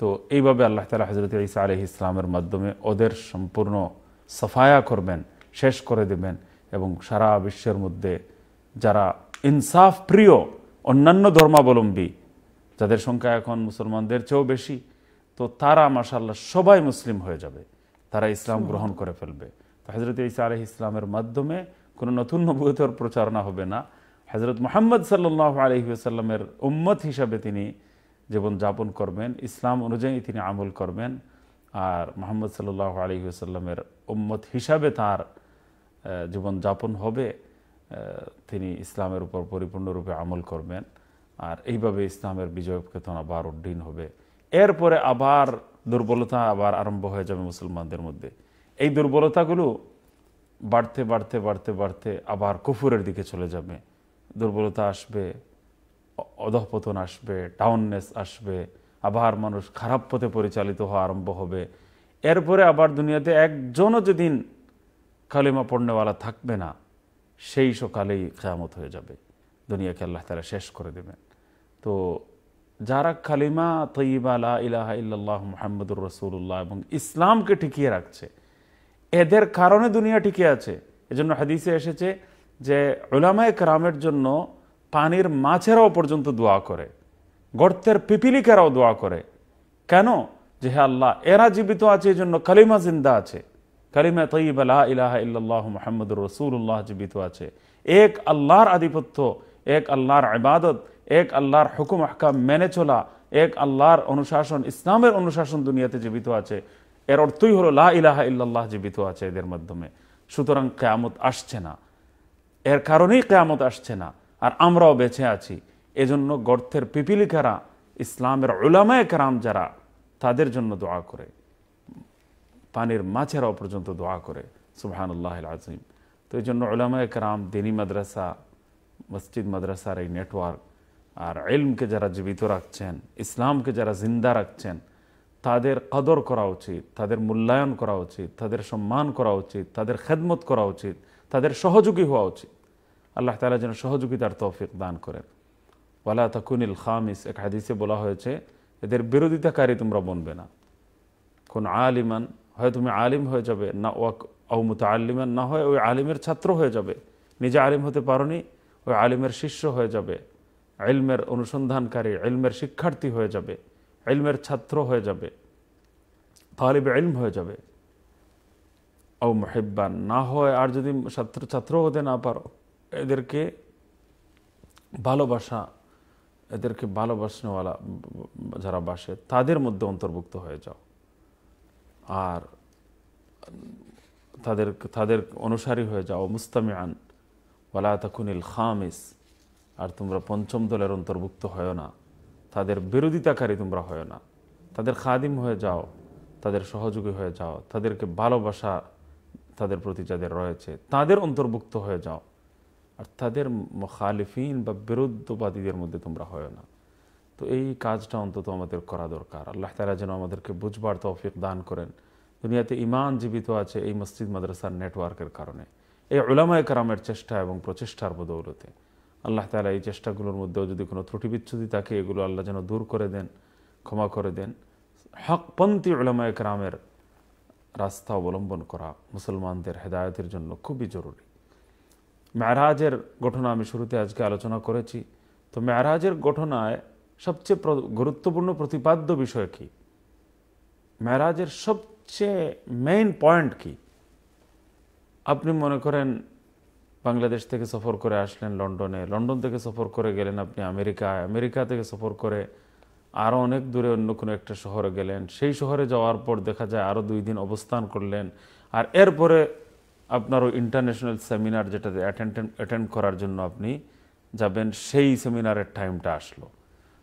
তো এইভাবে আল্লাহ তালা হজরত ইসা আলহ ইসলামের মাধ্যমে ওদের সম্পূর্ণ সাফায়া করবেন শেষ করে দেবেন এবং সারা বিশ্বের মধ্যে যারা ইনসাফ প্রিয় অন্যান্য ধর্মাবলম্বী যাদের সংখ্যা এখন মুসলমানদের চেয়েও বেশি তো তারা মাসাল্লাহ সবাই মুসলিম হয়ে যাবে তারা ইসলাম গ্রহণ করে ফেলবে তো হজরত ইসা আলহ ইসলামের মাধ্যমে কোনো নতুন নবুতর প্রচারণা হবে না হজরত মোহাম্মদ সাল্লাহ আলহিউসাল্লামের উম্মত হিসাবে তিনি জীবনযাপন করবেন ইসলাম অনুযায়ী তিনি আমল করবেন আর মোহাম্মদ সাল্লাহ আলী সাল্লামের উম্মত হিসাবে তার জীবন যাপন হবে তিনি ইসলামের উপর পরিপূর্ণরূপে আমল করবেন আর এইভাবে ইসলামের বিজয় কেতন আবার উড্ডীন হবে এরপরে আবার দুর্বলতা আবার আরম্ভ হয়ে যাবে মুসলমানদের মধ্যে এই দুর্বলতাগুলো বাড়তে বাড়তে বাড়তে বাড়তে আবার কুফুরের দিকে চলে যাবে দুর্বলতা আসবে অধঃপতন আসবে টাউননেস আসবে আবার মানুষ খারাপ পথে পরিচালিত হওয়া আরম্ভ হবে এরপরে আবার দুনিয়াতে একজনও যেদিন কালিমা পণ্যওয়ালা থাকবে না সেই সকালেই খেয়ামত হয়ে যাবে দুনিয়াকে আল্লাহ তালা শেষ করে দেবেন তো যারা কালিমা তৈবা আলা ইলাহা ইল্লাহ মোহাম্মদুর রসুল্লাহ এবং ইসলামকে টিকিয়ে রাখছে এদের কারণে দুনিয়া টিকে আছে এজন্য হাদিসে এসেছে যে ওলামায় ক্রামের জন্য পানির মাছেরাও পর্যন্ত দোয়া করে গর্তের পিপিলিকারাও দোয়া করে কেন যে হে আল্লাহ এরা জীবিত আছে এই জন্য কালিমা জিন্দা আছে কালিমা তৈব আল্লাহ ইহ মোহাম্মদ রসুল্লাহ জীবিত আছে এক আল্লাহর আধিপত্য এক আল্লাহর ইবাদত এক আল্লাহর হুকুম হকাম মেনে চলা এক আল্লাহর অনুশাসন ইসলামের অনুশাসন দুনিয়াতে জীবিত আছে এর অর্থই হলো লা ইলাহা ইল্লাল্লাহ জীবিত আছে এদের মাধ্যমে সুতরাং কেয়ামত আসছে না এর কারণেই কেয়ামত আসছে না আর আমরাও বেঁচে আছি এজন্য গর্থের পিপিলিকারা ইসলামের ওলামায় কারাম যারা তাদের জন্য দোয়া করে পানির মাছেরাও পর্যন্ত দোয়া করে সুবাহানুল্লাহ আজিম তো এই জন্য ওলামায় কারাম দিনী মাদ্রাসা মসজিদ মাদ্রাসার এই নেটওয়ার্ক আর এলমকে যারা জীবিত রাখছেন ইসলামকে যারা জিন্দা রাখছেন তাদের কদর করা উচিত তাদের মূল্যায়ন করা উচিত তাদের সম্মান করা উচিত তাদের খেদমত করা উচিত তাদের সহযোগী হওয়া উচিত আল্লাহ তালা যেন সহযোগিতার তৌফিক দান করেন ওয়ালা তাকুনিল খামিস এক হাদিসে বলা হয়েছে এদের বিরোধিতাকারী তোমরা বনবে না কোন আলিমান হয় তুমি আলিম হয়ে যাবে না ওয়াক অমুতা আলিমান না হয় ওই আলিমের ছাত্র হয়ে যাবে নিজে আলিম হতে পারি ওই আলিমের শিষ্য হয়ে যাবে এলমের অনুসন্ধানকারী এলমের শিক্ষার্থী হয়ে যাবে এলমের ছাত্র হয়ে যাবে তালিব এলম হয়ে যাবে ও মহেব্বান না হয় আর যদি ছাত্র ছাত্র হতে না পারো এদেরকে ভালোবাসা এদেরকে ভালোবাসনেওয়ালা যারা বাসে তাদের মধ্যে অন্তর্ভুক্ত হয়ে যাও আর তাদের তাদের অনুসারী হয়ে যাও মুস্তামিয়ান ওয়ালা তখুনিল খামিস আর তোমরা পঞ্চম দলের অন্তর্ভুক্ত হয় না তাদের বিরোধিতাকারী তোমরা হয় না তাদের খাদিম হয়ে যাও তাদের সহযোগী হয়ে যাও তাদেরকে ভালোবাসা তাদের প্রতি যাদের রয়েছে তাদের অন্তর্ভুক্ত হয়ে যাও আর তাদের মুখালিফিন বা বিরুদ্ধবাদীদের মধ্যে তোমরা হয় না তো এই কাজটা অন্তত আমাদের করা দরকার আল্লাহ তালা যেন আমাদেরকে বুঝবার তৌফিক দান করেন দুনিয়াতে ইমান জীবিত আছে এই মসজিদ মাদ্রাসার নেটওয়ার্কের কারণে এই ওলামায় কারামের চেষ্টা এবং প্রচেষ্টার বদৌলতে আল্লাহ তালা এই চেষ্টাগুলোর মধ্যেও যদি কোনো ত্রুটি বিচ্ছুতি থাকে এগুলো আল্লাহ যেন দূর করে দেন ক্ষমা করে দেন হকপন্থী ওলামায় কারামের রাস্তা অবলম্বন করা মুসলমানদের হেদায়তের জন্য খুবই জরুরি মেরাজের ঘটনা আমি শুরুতে আজকে আলোচনা করেছি তো মেরাজের ঘটনায় সবচেয়ে গুরুত্বপূর্ণ প্রতিপাদ্য বিষয় কি মেরাজের সবচেয়ে মেইন পয়েন্ট কি আপনি মনে করেন বাংলাদেশ থেকে সফর করে আসলেন লন্ডনে লন্ডন থেকে সফর করে গেলেন আপনি আমেরিকায় আমেরিকা থেকে সফর করে আরও অনেক দূরে অন্য কোনো একটা শহরে গেলেন সেই শহরে যাওয়ার পর দেখা যায় আরও দুই দিন অবস্থান করলেন আর এরপরে আপনার ওই ইন্টারন্যাশনাল সেমিনার যেটাতে অ্যাটেন্ড অ্যাটেন্ড করার জন্য আপনি যাবেন সেই সেমিনারের টাইমটা আসলো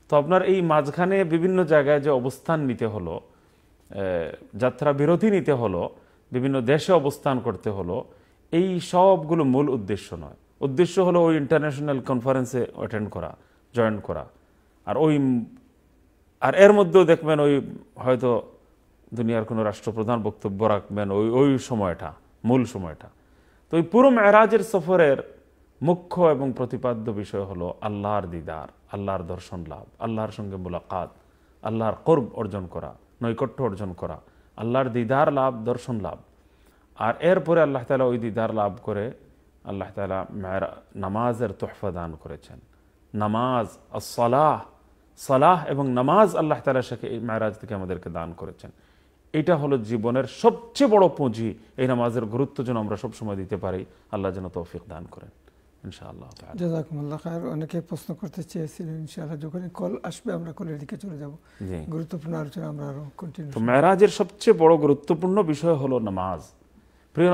তো আপনার এই মাঝখানে বিভিন্ন জায়গায় যে অবস্থান নিতে হলো যাত্রা বিরতি নিতে হলো বিভিন্ন দেশে অবস্থান করতে হলো এই সবগুলো মূল উদ্দেশ্য নয় উদ্দেশ্য হলো ওই ইন্টারন্যাশনাল কনফারেন্সে অ্যাটেন্ড করা জয়েন করা আর ওই আর এর মধ্যেও দেখবেন ওই হয়তো দুনিয়ার কোনো রাষ্ট্রপ্রধান বক্তব্য রাখবেন ওই ওই সময়টা মূল সময়টা তো ওই পুরো মেরাজের সফরের মুখ্য এবং প্রতিপাদ্য বিষয় হলো আল্লাহর দিদার আল্লাহর দর্শন লাভ আল্লাহর সঙ্গে মোলাকাত আল্লাহর কর্ব অর্জন করা নৈকট্য অর্জন করা আল্লাহর দিদার লাভ দর্শন লাভ আর এরপরে আল্লাহ তালা ওই দিদার লাভ করে আল্লাহ তালা নামাজের তোহফা দান করেছেন নামাজ আসলাহ সালাহ এবং নামাজ আল্লাহ তালা শেখে এই মেরাজ থেকে আমাদেরকে দান করেছেন এটা হলো জীবনের সবচেয়ে বড় পুঁজি এই নামাজের গুরুত্ব যেন আমরা সবসময় দিতে পারি আল্লাহ যেন তৌফিক দান করেন অনেকে প্রশ্ন করতে কল আসবে আমরা কলের দিকে চলে আমরা সবচেয়ে বড় গুরুত্বপূর্ণ বিষয় হলো নামাজ প্রিয়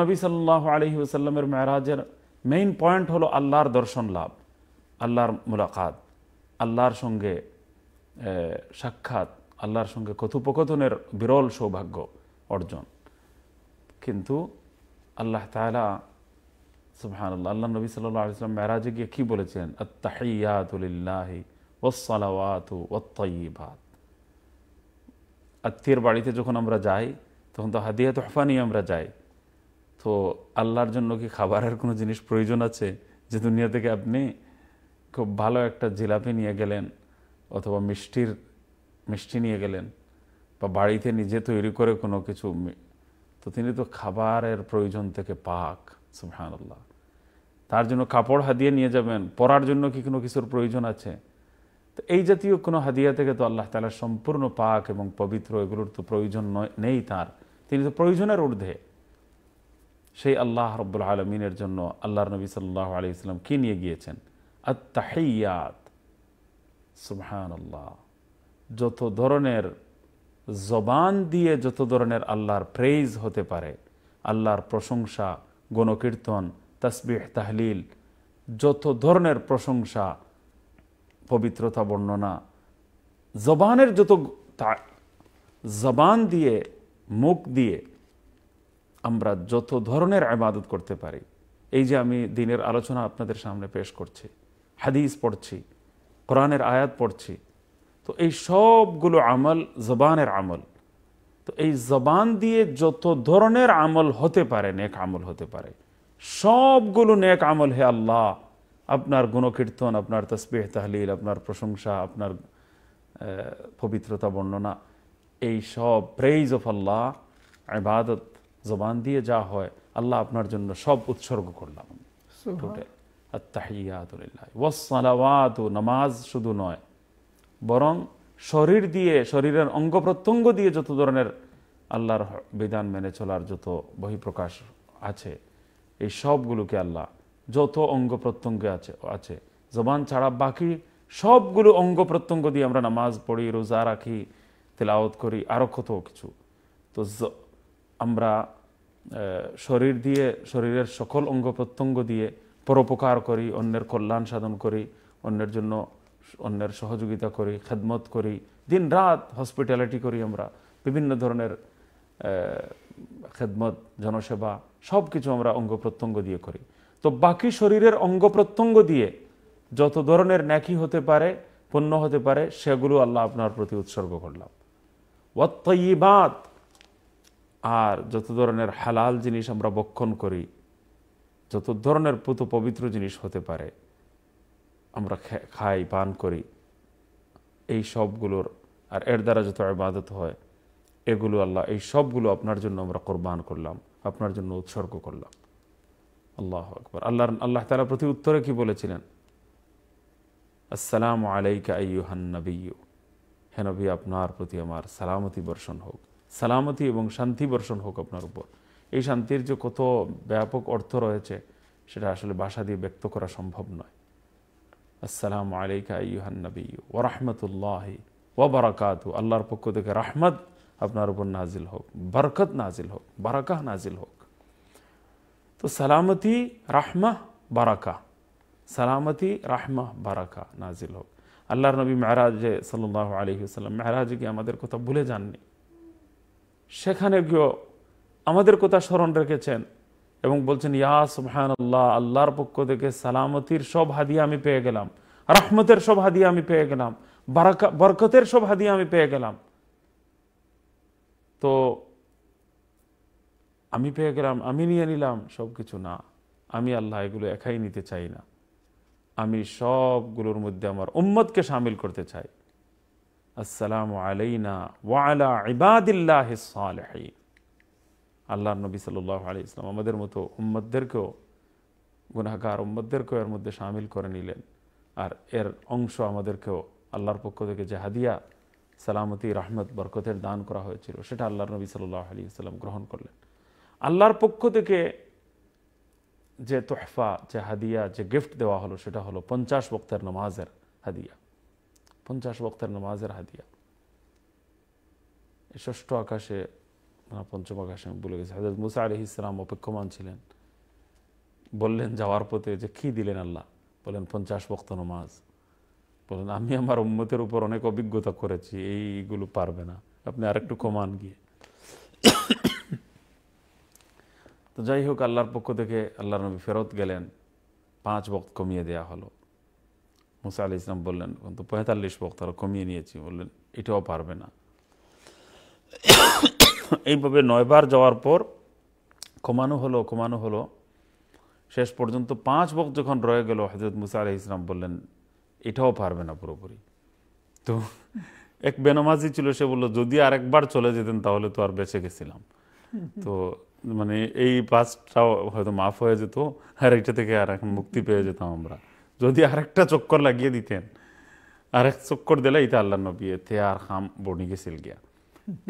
মেরাজের মেইন পয়েন্ট হলো আল্লাহর দর্শন লাভ আল্লাহর মুলাকাত আল্লাহর সঙ্গে সাক্ষাৎ আল্লাহর সঙ্গে কথোপকথনের বিরল সৌভাগ্য অর্জন কিন্তু আল্লাহ তালা সুহান আল্লাহ আল্লাহ নবী সাল্লাম মেরাজে গিয়ে কী বলেছেন আত্তাহিয়াতুলিল্লাহি ওসালাওয়াতু আত্মীয়ের বাড়িতে যখন আমরা যাই তখন তো হাদিয়া তোহফা নিয়ে আমরা যাই তো আল্লাহর জন্য কি খাবারের কোনো জিনিস প্রয়োজন আছে যে দুনিয়া থেকে আপনি খুব ভালো একটা জিলাপি নিয়ে গেলেন অথবা মিষ্টির মিষ্টি নিয়ে গেলেন বা বাড়িতে নিজে তৈরি করে কোনো কিছু তো তিনি তো খাবারের প্রয়োজন থেকে পাক সুবহানাল্লাহ তার জন্য কাপড় হাদিয়ে নিয়ে যাবেন পরার জন্য কি কোনো কিছুর প্রয়োজন আছে তো এই জাতীয় কোনো হাদিয়া থেকে তো আল্লাহ তালা সম্পূর্ণ পাক এবং পবিত্র এগুলোর তো প্রয়োজন নয় নেই তার তিনি তো প্রয়োজনের ঊর্ধ্বে সেই আল্লাহ রব্বুল আলমিনের জন্য আল্লাহর নবী সাল্লাহ আলি ইসলাম কী নিয়ে গিয়েছেন আত্মাহিয়াত সুবহান আল্লাহ যত ধরনের জবান দিয়ে যত ধরনের আল্লাহর প্রেইজ হতে পারে আল্লাহর প্রশংসা গণকীর্তন তসবিহ তাহলিল যত ধরনের প্রশংসা পবিত্রতা বর্ণনা জবানের যত জবান দিয়ে মুখ দিয়ে আমরা যত ধরনের আবাদত করতে পারি এই যে আমি দিনের আলোচনা আপনাদের সামনে পেশ করছি হাদিস পড়ছি কোরআনের আয়াত পড়ছি তো এই সবগুলো আমল জবানের আমল তো এই জবান দিয়ে যত ধরনের আমল হতে পারে নেক আমল হতে পারে সবগুলো নেক আমল হে আল্লাহ আপনার গুণকীর্তন আপনার তসবিহ তাহলিল আপনার প্রশংসা আপনার পবিত্রতা বর্ণনা এই সব প্রেইজ অফ আল্লাহ আবাদত জবান দিয়ে যা হয় আল্লাহ আপনার জন্য সব উৎসর্গ করলাম টোটাল আত্তাহিয়াতুলিল্লাহ ও নামাজ শুধু নয় বরং শরীর দিয়ে শরীরের অঙ্গ প্রত্যঙ্গ দিয়ে যত ধরনের আল্লাহর বিধান মেনে চলার যত বহিঃপ্রকাশ আছে এই সবগুলোকে আল্লাহ যত অঙ্গ প্রত্যঙ্গে আছে আছে জবান ছাড়া বাকি সবগুলো অঙ্গ প্রত্যঙ্গ দিয়ে আমরা নামাজ পড়ি রোজা রাখি তেলাওত করি আরও কত কিছু তো আমরা শরীর দিয়ে শরীরের সকল অঙ্গ প্রত্যঙ্গ দিয়ে পরোপকার করি অন্যের কল্যাণ সাধন করি অন্যের জন্য অন্যের সহযোগিতা করি খেদমত করি দিন রাত হসপিটালিটি করি আমরা বিভিন্ন ধরনের খেদমত জনসেবা সব কিছু আমরা অঙ্গ প্রত্যঙ্গ দিয়ে করি তো বাকি শরীরের অঙ্গ প্রত্যঙ্গ দিয়ে যত ধরনের ন্যাকি হতে পারে পণ্য হতে পারে সেগুলো আল্লাহ আপনার প্রতি উৎসর্গ করলাম ওয়াত্তইবাত আর যত ধরনের হালাল জিনিস আমরা বক্ষণ করি যত ধরনের পুত পবিত্র জিনিস হতে পারে আমরা খাই পান করি এই সবগুলোর আর এর দ্বারা যত আবাদত হয় এগুলো আল্লাহ এই সবগুলো আপনার জন্য আমরা কোরবান করলাম আপনার জন্য উৎসর্গ করলাম আল্লাহ আকবর আল্লাহ আল্লাহ তালা প্রতি উত্তরে কি বলেছিলেন আসসালাম আলাইকা আইহান্নবী হে নবী আপনার প্রতি আমার সালামতি বর্ষণ হোক সালামতি এবং শান্তি বর্ষণ হোক আপনার উপর এই শান্তির যে কত ব্যাপক অর্থ রয়েছে সেটা আসলে বাসা দিয়ে ব্যক্ত করা সম্ভব নয় আসসালামু আলাইকা আইহান নবী ও রহমতুল্লাহ ওবরাকাত আল্লাহর পক্ষ থেকে রাহমত আপনার উপর নাজিল হোক বরকত নাজিল হোক বারাকাহ নাজিল হোক তো সালামতি রাহমাহ বারাকা সালামতি রাহমাহ বারাকা নাজিল হোক আল্লাহর নবী মেহরাজে সাল্লাহ আলহিউসাল্লাম মেহরাজে গিয়ে আমাদের কথা ভুলে যাননি সেখানে গিয়েও আমাদের কথা স্মরণ রেখেছেন এবং বলছেন ইয়া সুবহান আল্লাহ আল্লাহর পক্ষ থেকে সালামতির সব হাদিয়া আমি পেয়ে গেলাম রাহমতের সব হাদিয়া আমি পেয়ে গেলাম বরকতের সব হাদিয়া আমি পেয়ে গেলাম তো আমি পেয়ে গেলাম আমি নিয়ে নিলাম সব কিছু না আমি আল্লাহ এগুলো একাই নিতে চাই না আমি সবগুলোর মধ্যে আমার উম্মতকে সামিল করতে চাই আসসালামু আলাইনা ওয়ালা ইবাদিল্লাহ সালেহীন আল্লাহ নবী সাল্লাহ আলি ইসলাম আমাদের মতো উম্মদদেরকেও গুনাহগার উম্মদদেরকেও এর মধ্যে সামিল করে নিলেন আর এর অংশ আমাদেরকেও আল্লাহর পক্ষ থেকে যে হাদিয়া সালামতি রহমত বরকতের দান করা হয়েছিল সেটা আল্লাহ নবী সাল্লাহ আলি ইসলাম গ্রহণ করলেন আল্লাহর পক্ষ থেকে যে তোহফা যে হাদিয়া যে গিফট দেওয়া হলো সেটা হলো পঞ্চাশ বক্তের নামাজের হাদিয়া পঞ্চাশ বক্তের নামাজের হাদিয়া ষষ্ঠ আকাশে পঞ্চম আসে আমি বলে গেছি হজরত মুসা আলি ইসলাম অপেক্ষমান ছিলেন বললেন যাওয়ার পথে যে কী দিলেন আল্লাহ বলেন পঞ্চাশ বক্ত নমাজ বলেন আমি আমার উম্মতের উপর অনেক অভিজ্ঞতা করেছি এইগুলো পারবে না আপনি আরেকটু কমান গিয়ে তো যাই হোক আল্লাহর পক্ষ থেকে আল্লাহর নবী ফেরত গেলেন পাঁচ বক্ত কমিয়ে দেয়া হলো মুসা আলি ইসলাম বললেন কিন্তু পঁয়তাল্লিশ বক্ত কমিয়ে নিয়েছি বললেন এটাও পারবে না এইভাবে নয়বার যাওয়ার পর কমানো হলো কমানো হলো শেষ পর্যন্ত পাঁচ বক যখন রয়ে গেল হজরত মুসা আলহ ইসলাম বললেন এটাও পারবে না পুরোপুরি তো এক বেনমাজি ছিল সে বললো যদি আরেকবার চলে যেতেন তাহলে তো আর বেঁচে গেছিলাম তো মানে এই পাঁচটাও হয়তো মাফ হয়ে যেত আর এটা থেকে আর এখন মুক্তি পেয়ে যেতাম আমরা যদি আরেকটা চক্কর লাগিয়ে দিতেন আরেক চক্কর দিলে এটা আল্লাহ নবী থে আর খাম বনি গেছিল গিয়া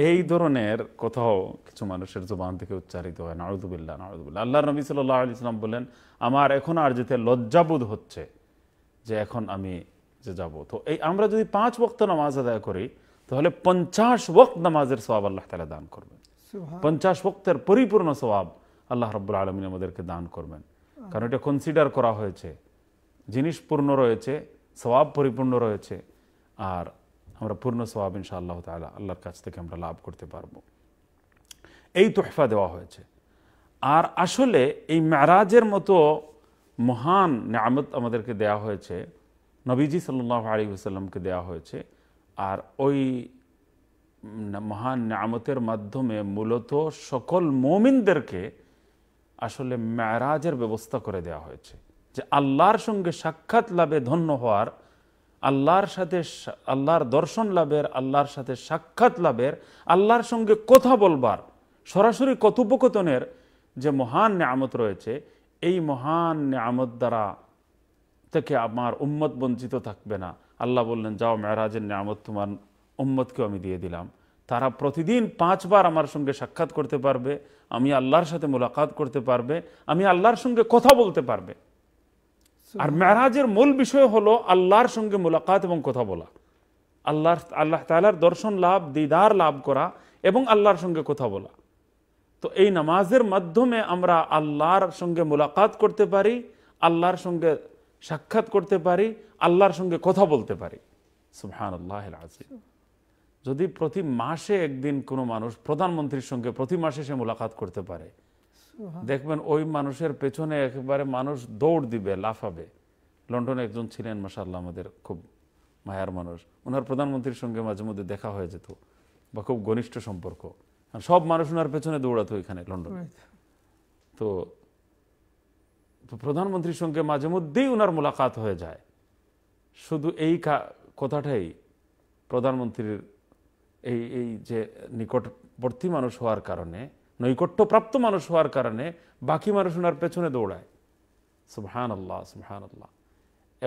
এই ধরনের কোথাও কিছু মানুষের জবান থেকে উচ্চারিত হয় নারুদুবিল্লা নারুদুবিল্লা আল্লাহ নবী সাল্লাহ আলি ইসলাম বললেন আমার এখন আর যেতে লজ্জাবোধ হচ্ছে যে এখন আমি যে যাব তো এই আমরা যদি পাঁচ বক্ত নামাজ আদায় করি তাহলে পঞ্চাশ বক্ত নামাজের সবাব আল্লাহ তালা দান করবেন পঞ্চাশ বক্তের পরিপূর্ণ স্বভাব আল্লাহ রব্বুল আলমিন আমাদেরকে দান করবেন কারণ এটা কনসিডার করা হয়েছে জিনিস পূর্ণ রয়েছে স্বভাব পরিপূর্ণ রয়েছে আর আমরা পূর্ণ স্বভাব ইনশা আল্লাহ তালা আল্লাহর কাছ থেকে আমরা লাভ করতে পারবো এই তোহফা দেওয়া হয়েছে আর আসলে এই ম্যারাজের মতো মহান নামত আমাদেরকে দেয়া হয়েছে নবীজি সাল্লাহ আলী সাল্লামকে দেয়া হয়েছে আর ওই মহান নামতের মাধ্যমে মূলত সকল মমিনদেরকে আসলে ম্যারাজের ব্যবস্থা করে দেয়া হয়েছে যে আল্লাহর সঙ্গে সাক্ষাৎ লাভে ধন্য হওয়ার আল্লাহর সাথে আল্লাহর দর্শন লাভের আল্লাহর সাথে সাক্ষাৎ লাভের আল্লাহর সঙ্গে কথা বলবার সরাসরি কথোপকথনের যে মহান নেয়ামত রয়েছে এই মহান নেয়ামত দ্বারা থেকে আমার উম্মত বঞ্চিত থাকবে না আল্লাহ বললেন যাও মেহরাজের নামত তোমার উম্মতকেও আমি দিয়ে দিলাম তারা প্রতিদিন পাঁচবার আমার সঙ্গে সাক্ষাৎ করতে পারবে আমি আল্লাহর সাথে মোলাকাত করতে পারবে আমি আল্লাহর সঙ্গে কথা বলতে পারবে আর মেহরাজের মূল বিষয় হলো আল্লাহর সঙ্গে মোলাকাত এবং কথা বলা আল্লাহর আল্লাহ তালার দর্শন লাভ দিদার লাভ করা এবং আল্লাহর সঙ্গে কথা বলা তো এই নামাজের মাধ্যমে আমরা আল্লাহর সঙ্গে মোলাকাত করতে পারি আল্লাহর সঙ্গে সাক্ষাৎ করতে পারি আল্লাহর সঙ্গে কথা বলতে পারি সুহান আল্লাহ যদি প্রতি মাসে একদিন কোনো মানুষ প্রধানমন্ত্রীর সঙ্গে প্রতি মাসে সে মোলাকাত করতে পারে দেখবেন ওই মানুষের পেছনে একবারে মানুষ দৌড় দিবে লাফাবে লন্ডনে একজন ছিলেন মাসাল্লাহ আমাদের খুব মায়ার মানুষ ওনার প্রধানমন্ত্রীর সঙ্গে মাঝে মধ্যে দেখা হয়ে যেত বা খুব ঘনিষ্ঠ সম্পর্ক সব মানুষ ওনার পেছনে দৌড়াতো এখানে লন্ডনে তো প্রধানমন্ত্রীর সঙ্গে মাঝে মধ্যেই ওনার মোলাকাত হয়ে যায় শুধু এই কথাটাই প্রধানমন্ত্রীর এই এই যে নিকটবর্তী মানুষ হওয়ার কারণে নৈকট্যপ্রাপ্ত মানুষ হওয়ার কারণে বাকি মানুষ ওনার পেছনে দৌড়ায় সুবহান আল্লাহ সুবহান আল্লাহ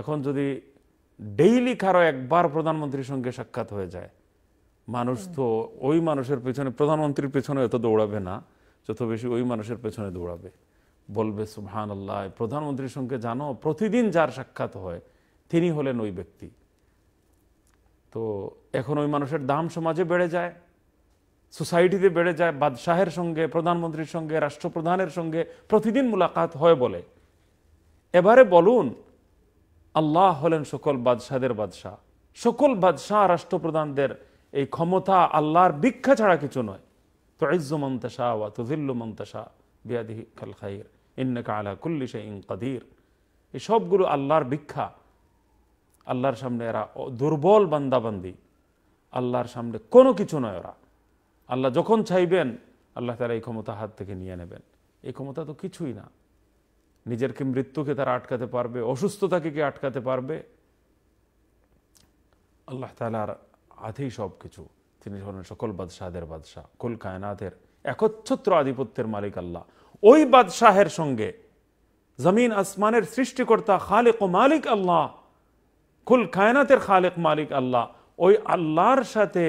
এখন যদি ডেইলি কারো একবার প্রধানমন্ত্রীর সঙ্গে সাক্ষাৎ হয়ে যায় মানুষ তো ওই মানুষের পেছনে প্রধানমন্ত্রীর পেছনে এত দৌড়াবে না যত বেশি ওই মানুষের পেছনে দৌড়াবে বলবে সুবহান আল্লাহ প্রধানমন্ত্রীর সঙ্গে জানো প্রতিদিন যার সাক্ষাৎ হয় তিনি হলেন ওই ব্যক্তি তো এখন ওই মানুষের দাম সমাজে বেড়ে যায় সোসাইটিতে বেড়ে যায় বাদশাহের সঙ্গে প্রধানমন্ত্রীর সঙ্গে রাষ্ট্রপ্রধানের সঙ্গে প্রতিদিন মুলাকাত হয় বলে এবারে বলুন আল্লাহ হলেন সকল বাদশাহের বাদশাহ সকল বাদশাহ রাষ্ট্রপ্রধানদের এই ক্ষমতা আল্লাহর ভিক্ষা ছাড়া কিছু নয় তো ইজ্জু মন্তাশা ওয়া তুজিল্লু মন্তাশা বিয়াদি খাল খাইর ইন্নাকা আলা কুল্লি শাইইন কাদির এই সবগুলো আল্লাহর ভিক্ষা আল্লাহর সামনে এরা দুর্বল বান্দাবান্দি আল্লাহর সামনে কোনো কিছু নয় ওরা আল্লাহ যখন চাইবেন আল্লাহ তারা এই ক্ষমতা হাত থেকে নিয়ে নেবেন এই ক্ষমতা তো কিছুই না নিজেরকে মৃত্যুকে তারা আটকাতে পারবে অসুস্থতাকে কে আটকাতে পারবে আল্লাহ তালার আধেই সব কিছু তিনি হলেন সকল বাদশাহের বাদশাহ কুল কায়নাথের একচ্ছত্র আধিপত্যের মালিক আল্লাহ ওই বাদশাহের সঙ্গে জমিন আসমানের সৃষ্টিকর্তা খালেক ও মালিক আল্লাহ কুল কায়নাথের খালেক মালিক আল্লাহ ওই আল্লাহর সাথে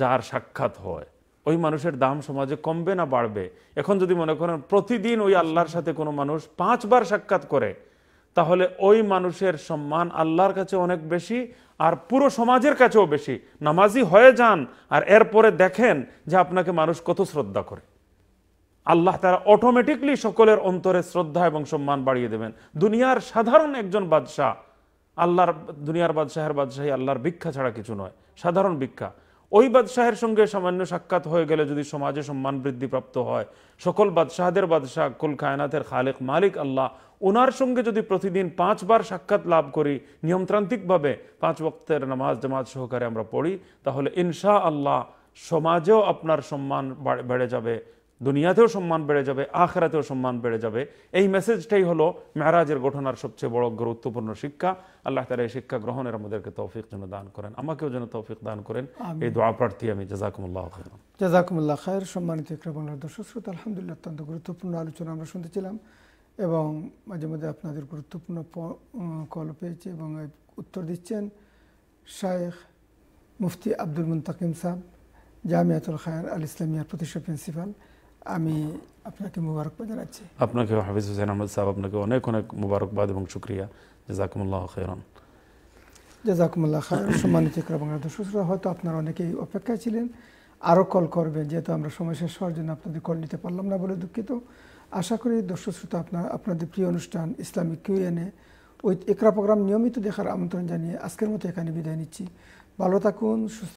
যার সাক্ষাৎ হয় ওই মানুষের দাম সমাজে কমবে না বাড়বে এখন যদি মনে করেন প্রতিদিন ওই আল্লাহর সাথে কোনো মানুষ পাঁচবার সাক্ষাৎ করে তাহলে ওই মানুষের সম্মান আল্লাহর কাছে অনেক বেশি আর পুরো সমাজের কাছেও বেশি নামাজি হয়ে যান আর এরপরে দেখেন যে আপনাকে মানুষ কত শ্রদ্ধা করে আল্লাহ তারা অটোমেটিকলি সকলের অন্তরে শ্রদ্ধা এবং সম্মান বাড়িয়ে দেবেন দুনিয়ার সাধারণ একজন বাদশাহ আল্লাহর দুনিয়ার বাদশাহের বাদশাহী আল্লাহর ভিক্ষা ছাড়া কিছু নয় সাধারণ ভিক্ষা ওই বাদশাহের সঙ্গে সামান্য সাক্ষাৎ হয়ে গেলে যদি সমাজে সম্মান বৃদ্ধি প্রাপ্ত হয় সকল বাদশাহদের বাদশাহ কুল খায়নাথের খালেক মালিক আল্লাহ ওনার সঙ্গে যদি প্রতিদিন পাঁচবার সাক্ষাৎ লাভ করি নিয়মতান্ত্রিকভাবে পাঁচ বক্তের নামাজ জামাজ সহকারে আমরা পড়ি তাহলে ইনশা আল্লাহ সমাজেও আপনার সম্মান বেড়ে যাবে দুনিয়াতেও সম্মান বেড়ে যাবে আখরাতেও সম্মান বেড়ে যাবে এই মেসেজটাই হলো মেহরাজের ঘটনার সবচেয়ে বড় গুরুত্বপূর্ণ শিক্ষা আল্লাহ তালা এই শিক্ষা গ্রহণের আমাদেরকে তৌফিক যেন দান করেন আমাকেও যেন তৌফিক দান করেন এই দোয়া প্রার্থী আমি জাজাকুমুল্লাহ খান জাজাকুমুল্লাহ খায়ের সম্মানিত বাংলার দর্শক শ্রোতা আলহামদুলিল্লাহ অত্যন্ত গুরুত্বপূর্ণ আলোচনা আমরা শুনতেছিলাম এবং মাঝে মাঝে আপনাদের গুরুত্বপূর্ণ কল পেয়েছি এবং উত্তর দিচ্ছেন শায়েখ মুফতি আব্দুল মুন্তাকিম সাহ জামিয়াতুল খায়ের আল ইসলামিয়ার প্রতিষ্ঠা প্রিন্সিপাল আমি আপনাকে মুবারকবাদ জানাচ্ছি আপনাকে হাফিজ হুসেন আহমদ সাহেব আপনাকে অনেক অনেক মুবারকবাদ এবং শুক্রিয়া জাজাকুমুল্লাহ খেরন জাজাকুমুল্লাহ খায়রন সম্মানিত ক্রমাঙ্গ দর্শকরা হয়তো আপনারা অনেকেই অপেক্ষায় ছিলেন আরও কল করবেন যেহেতু আমরা সময় শেষ হওয়ার জন্য আপনাদের কল নিতে পারলাম না বলে দুঃখিত আশা করি দর্শক শ্রোতা আপনার আপনাদের প্রিয় অনুষ্ঠান ইসলামিক কিউএনএ ওই একরা প্রোগ্রাম নিয়মিত দেখার আমন্ত্রণ জানিয়ে আজকের মতো এখানে বিদায় নিচ্ছি ভালো থাকুন সুস্থ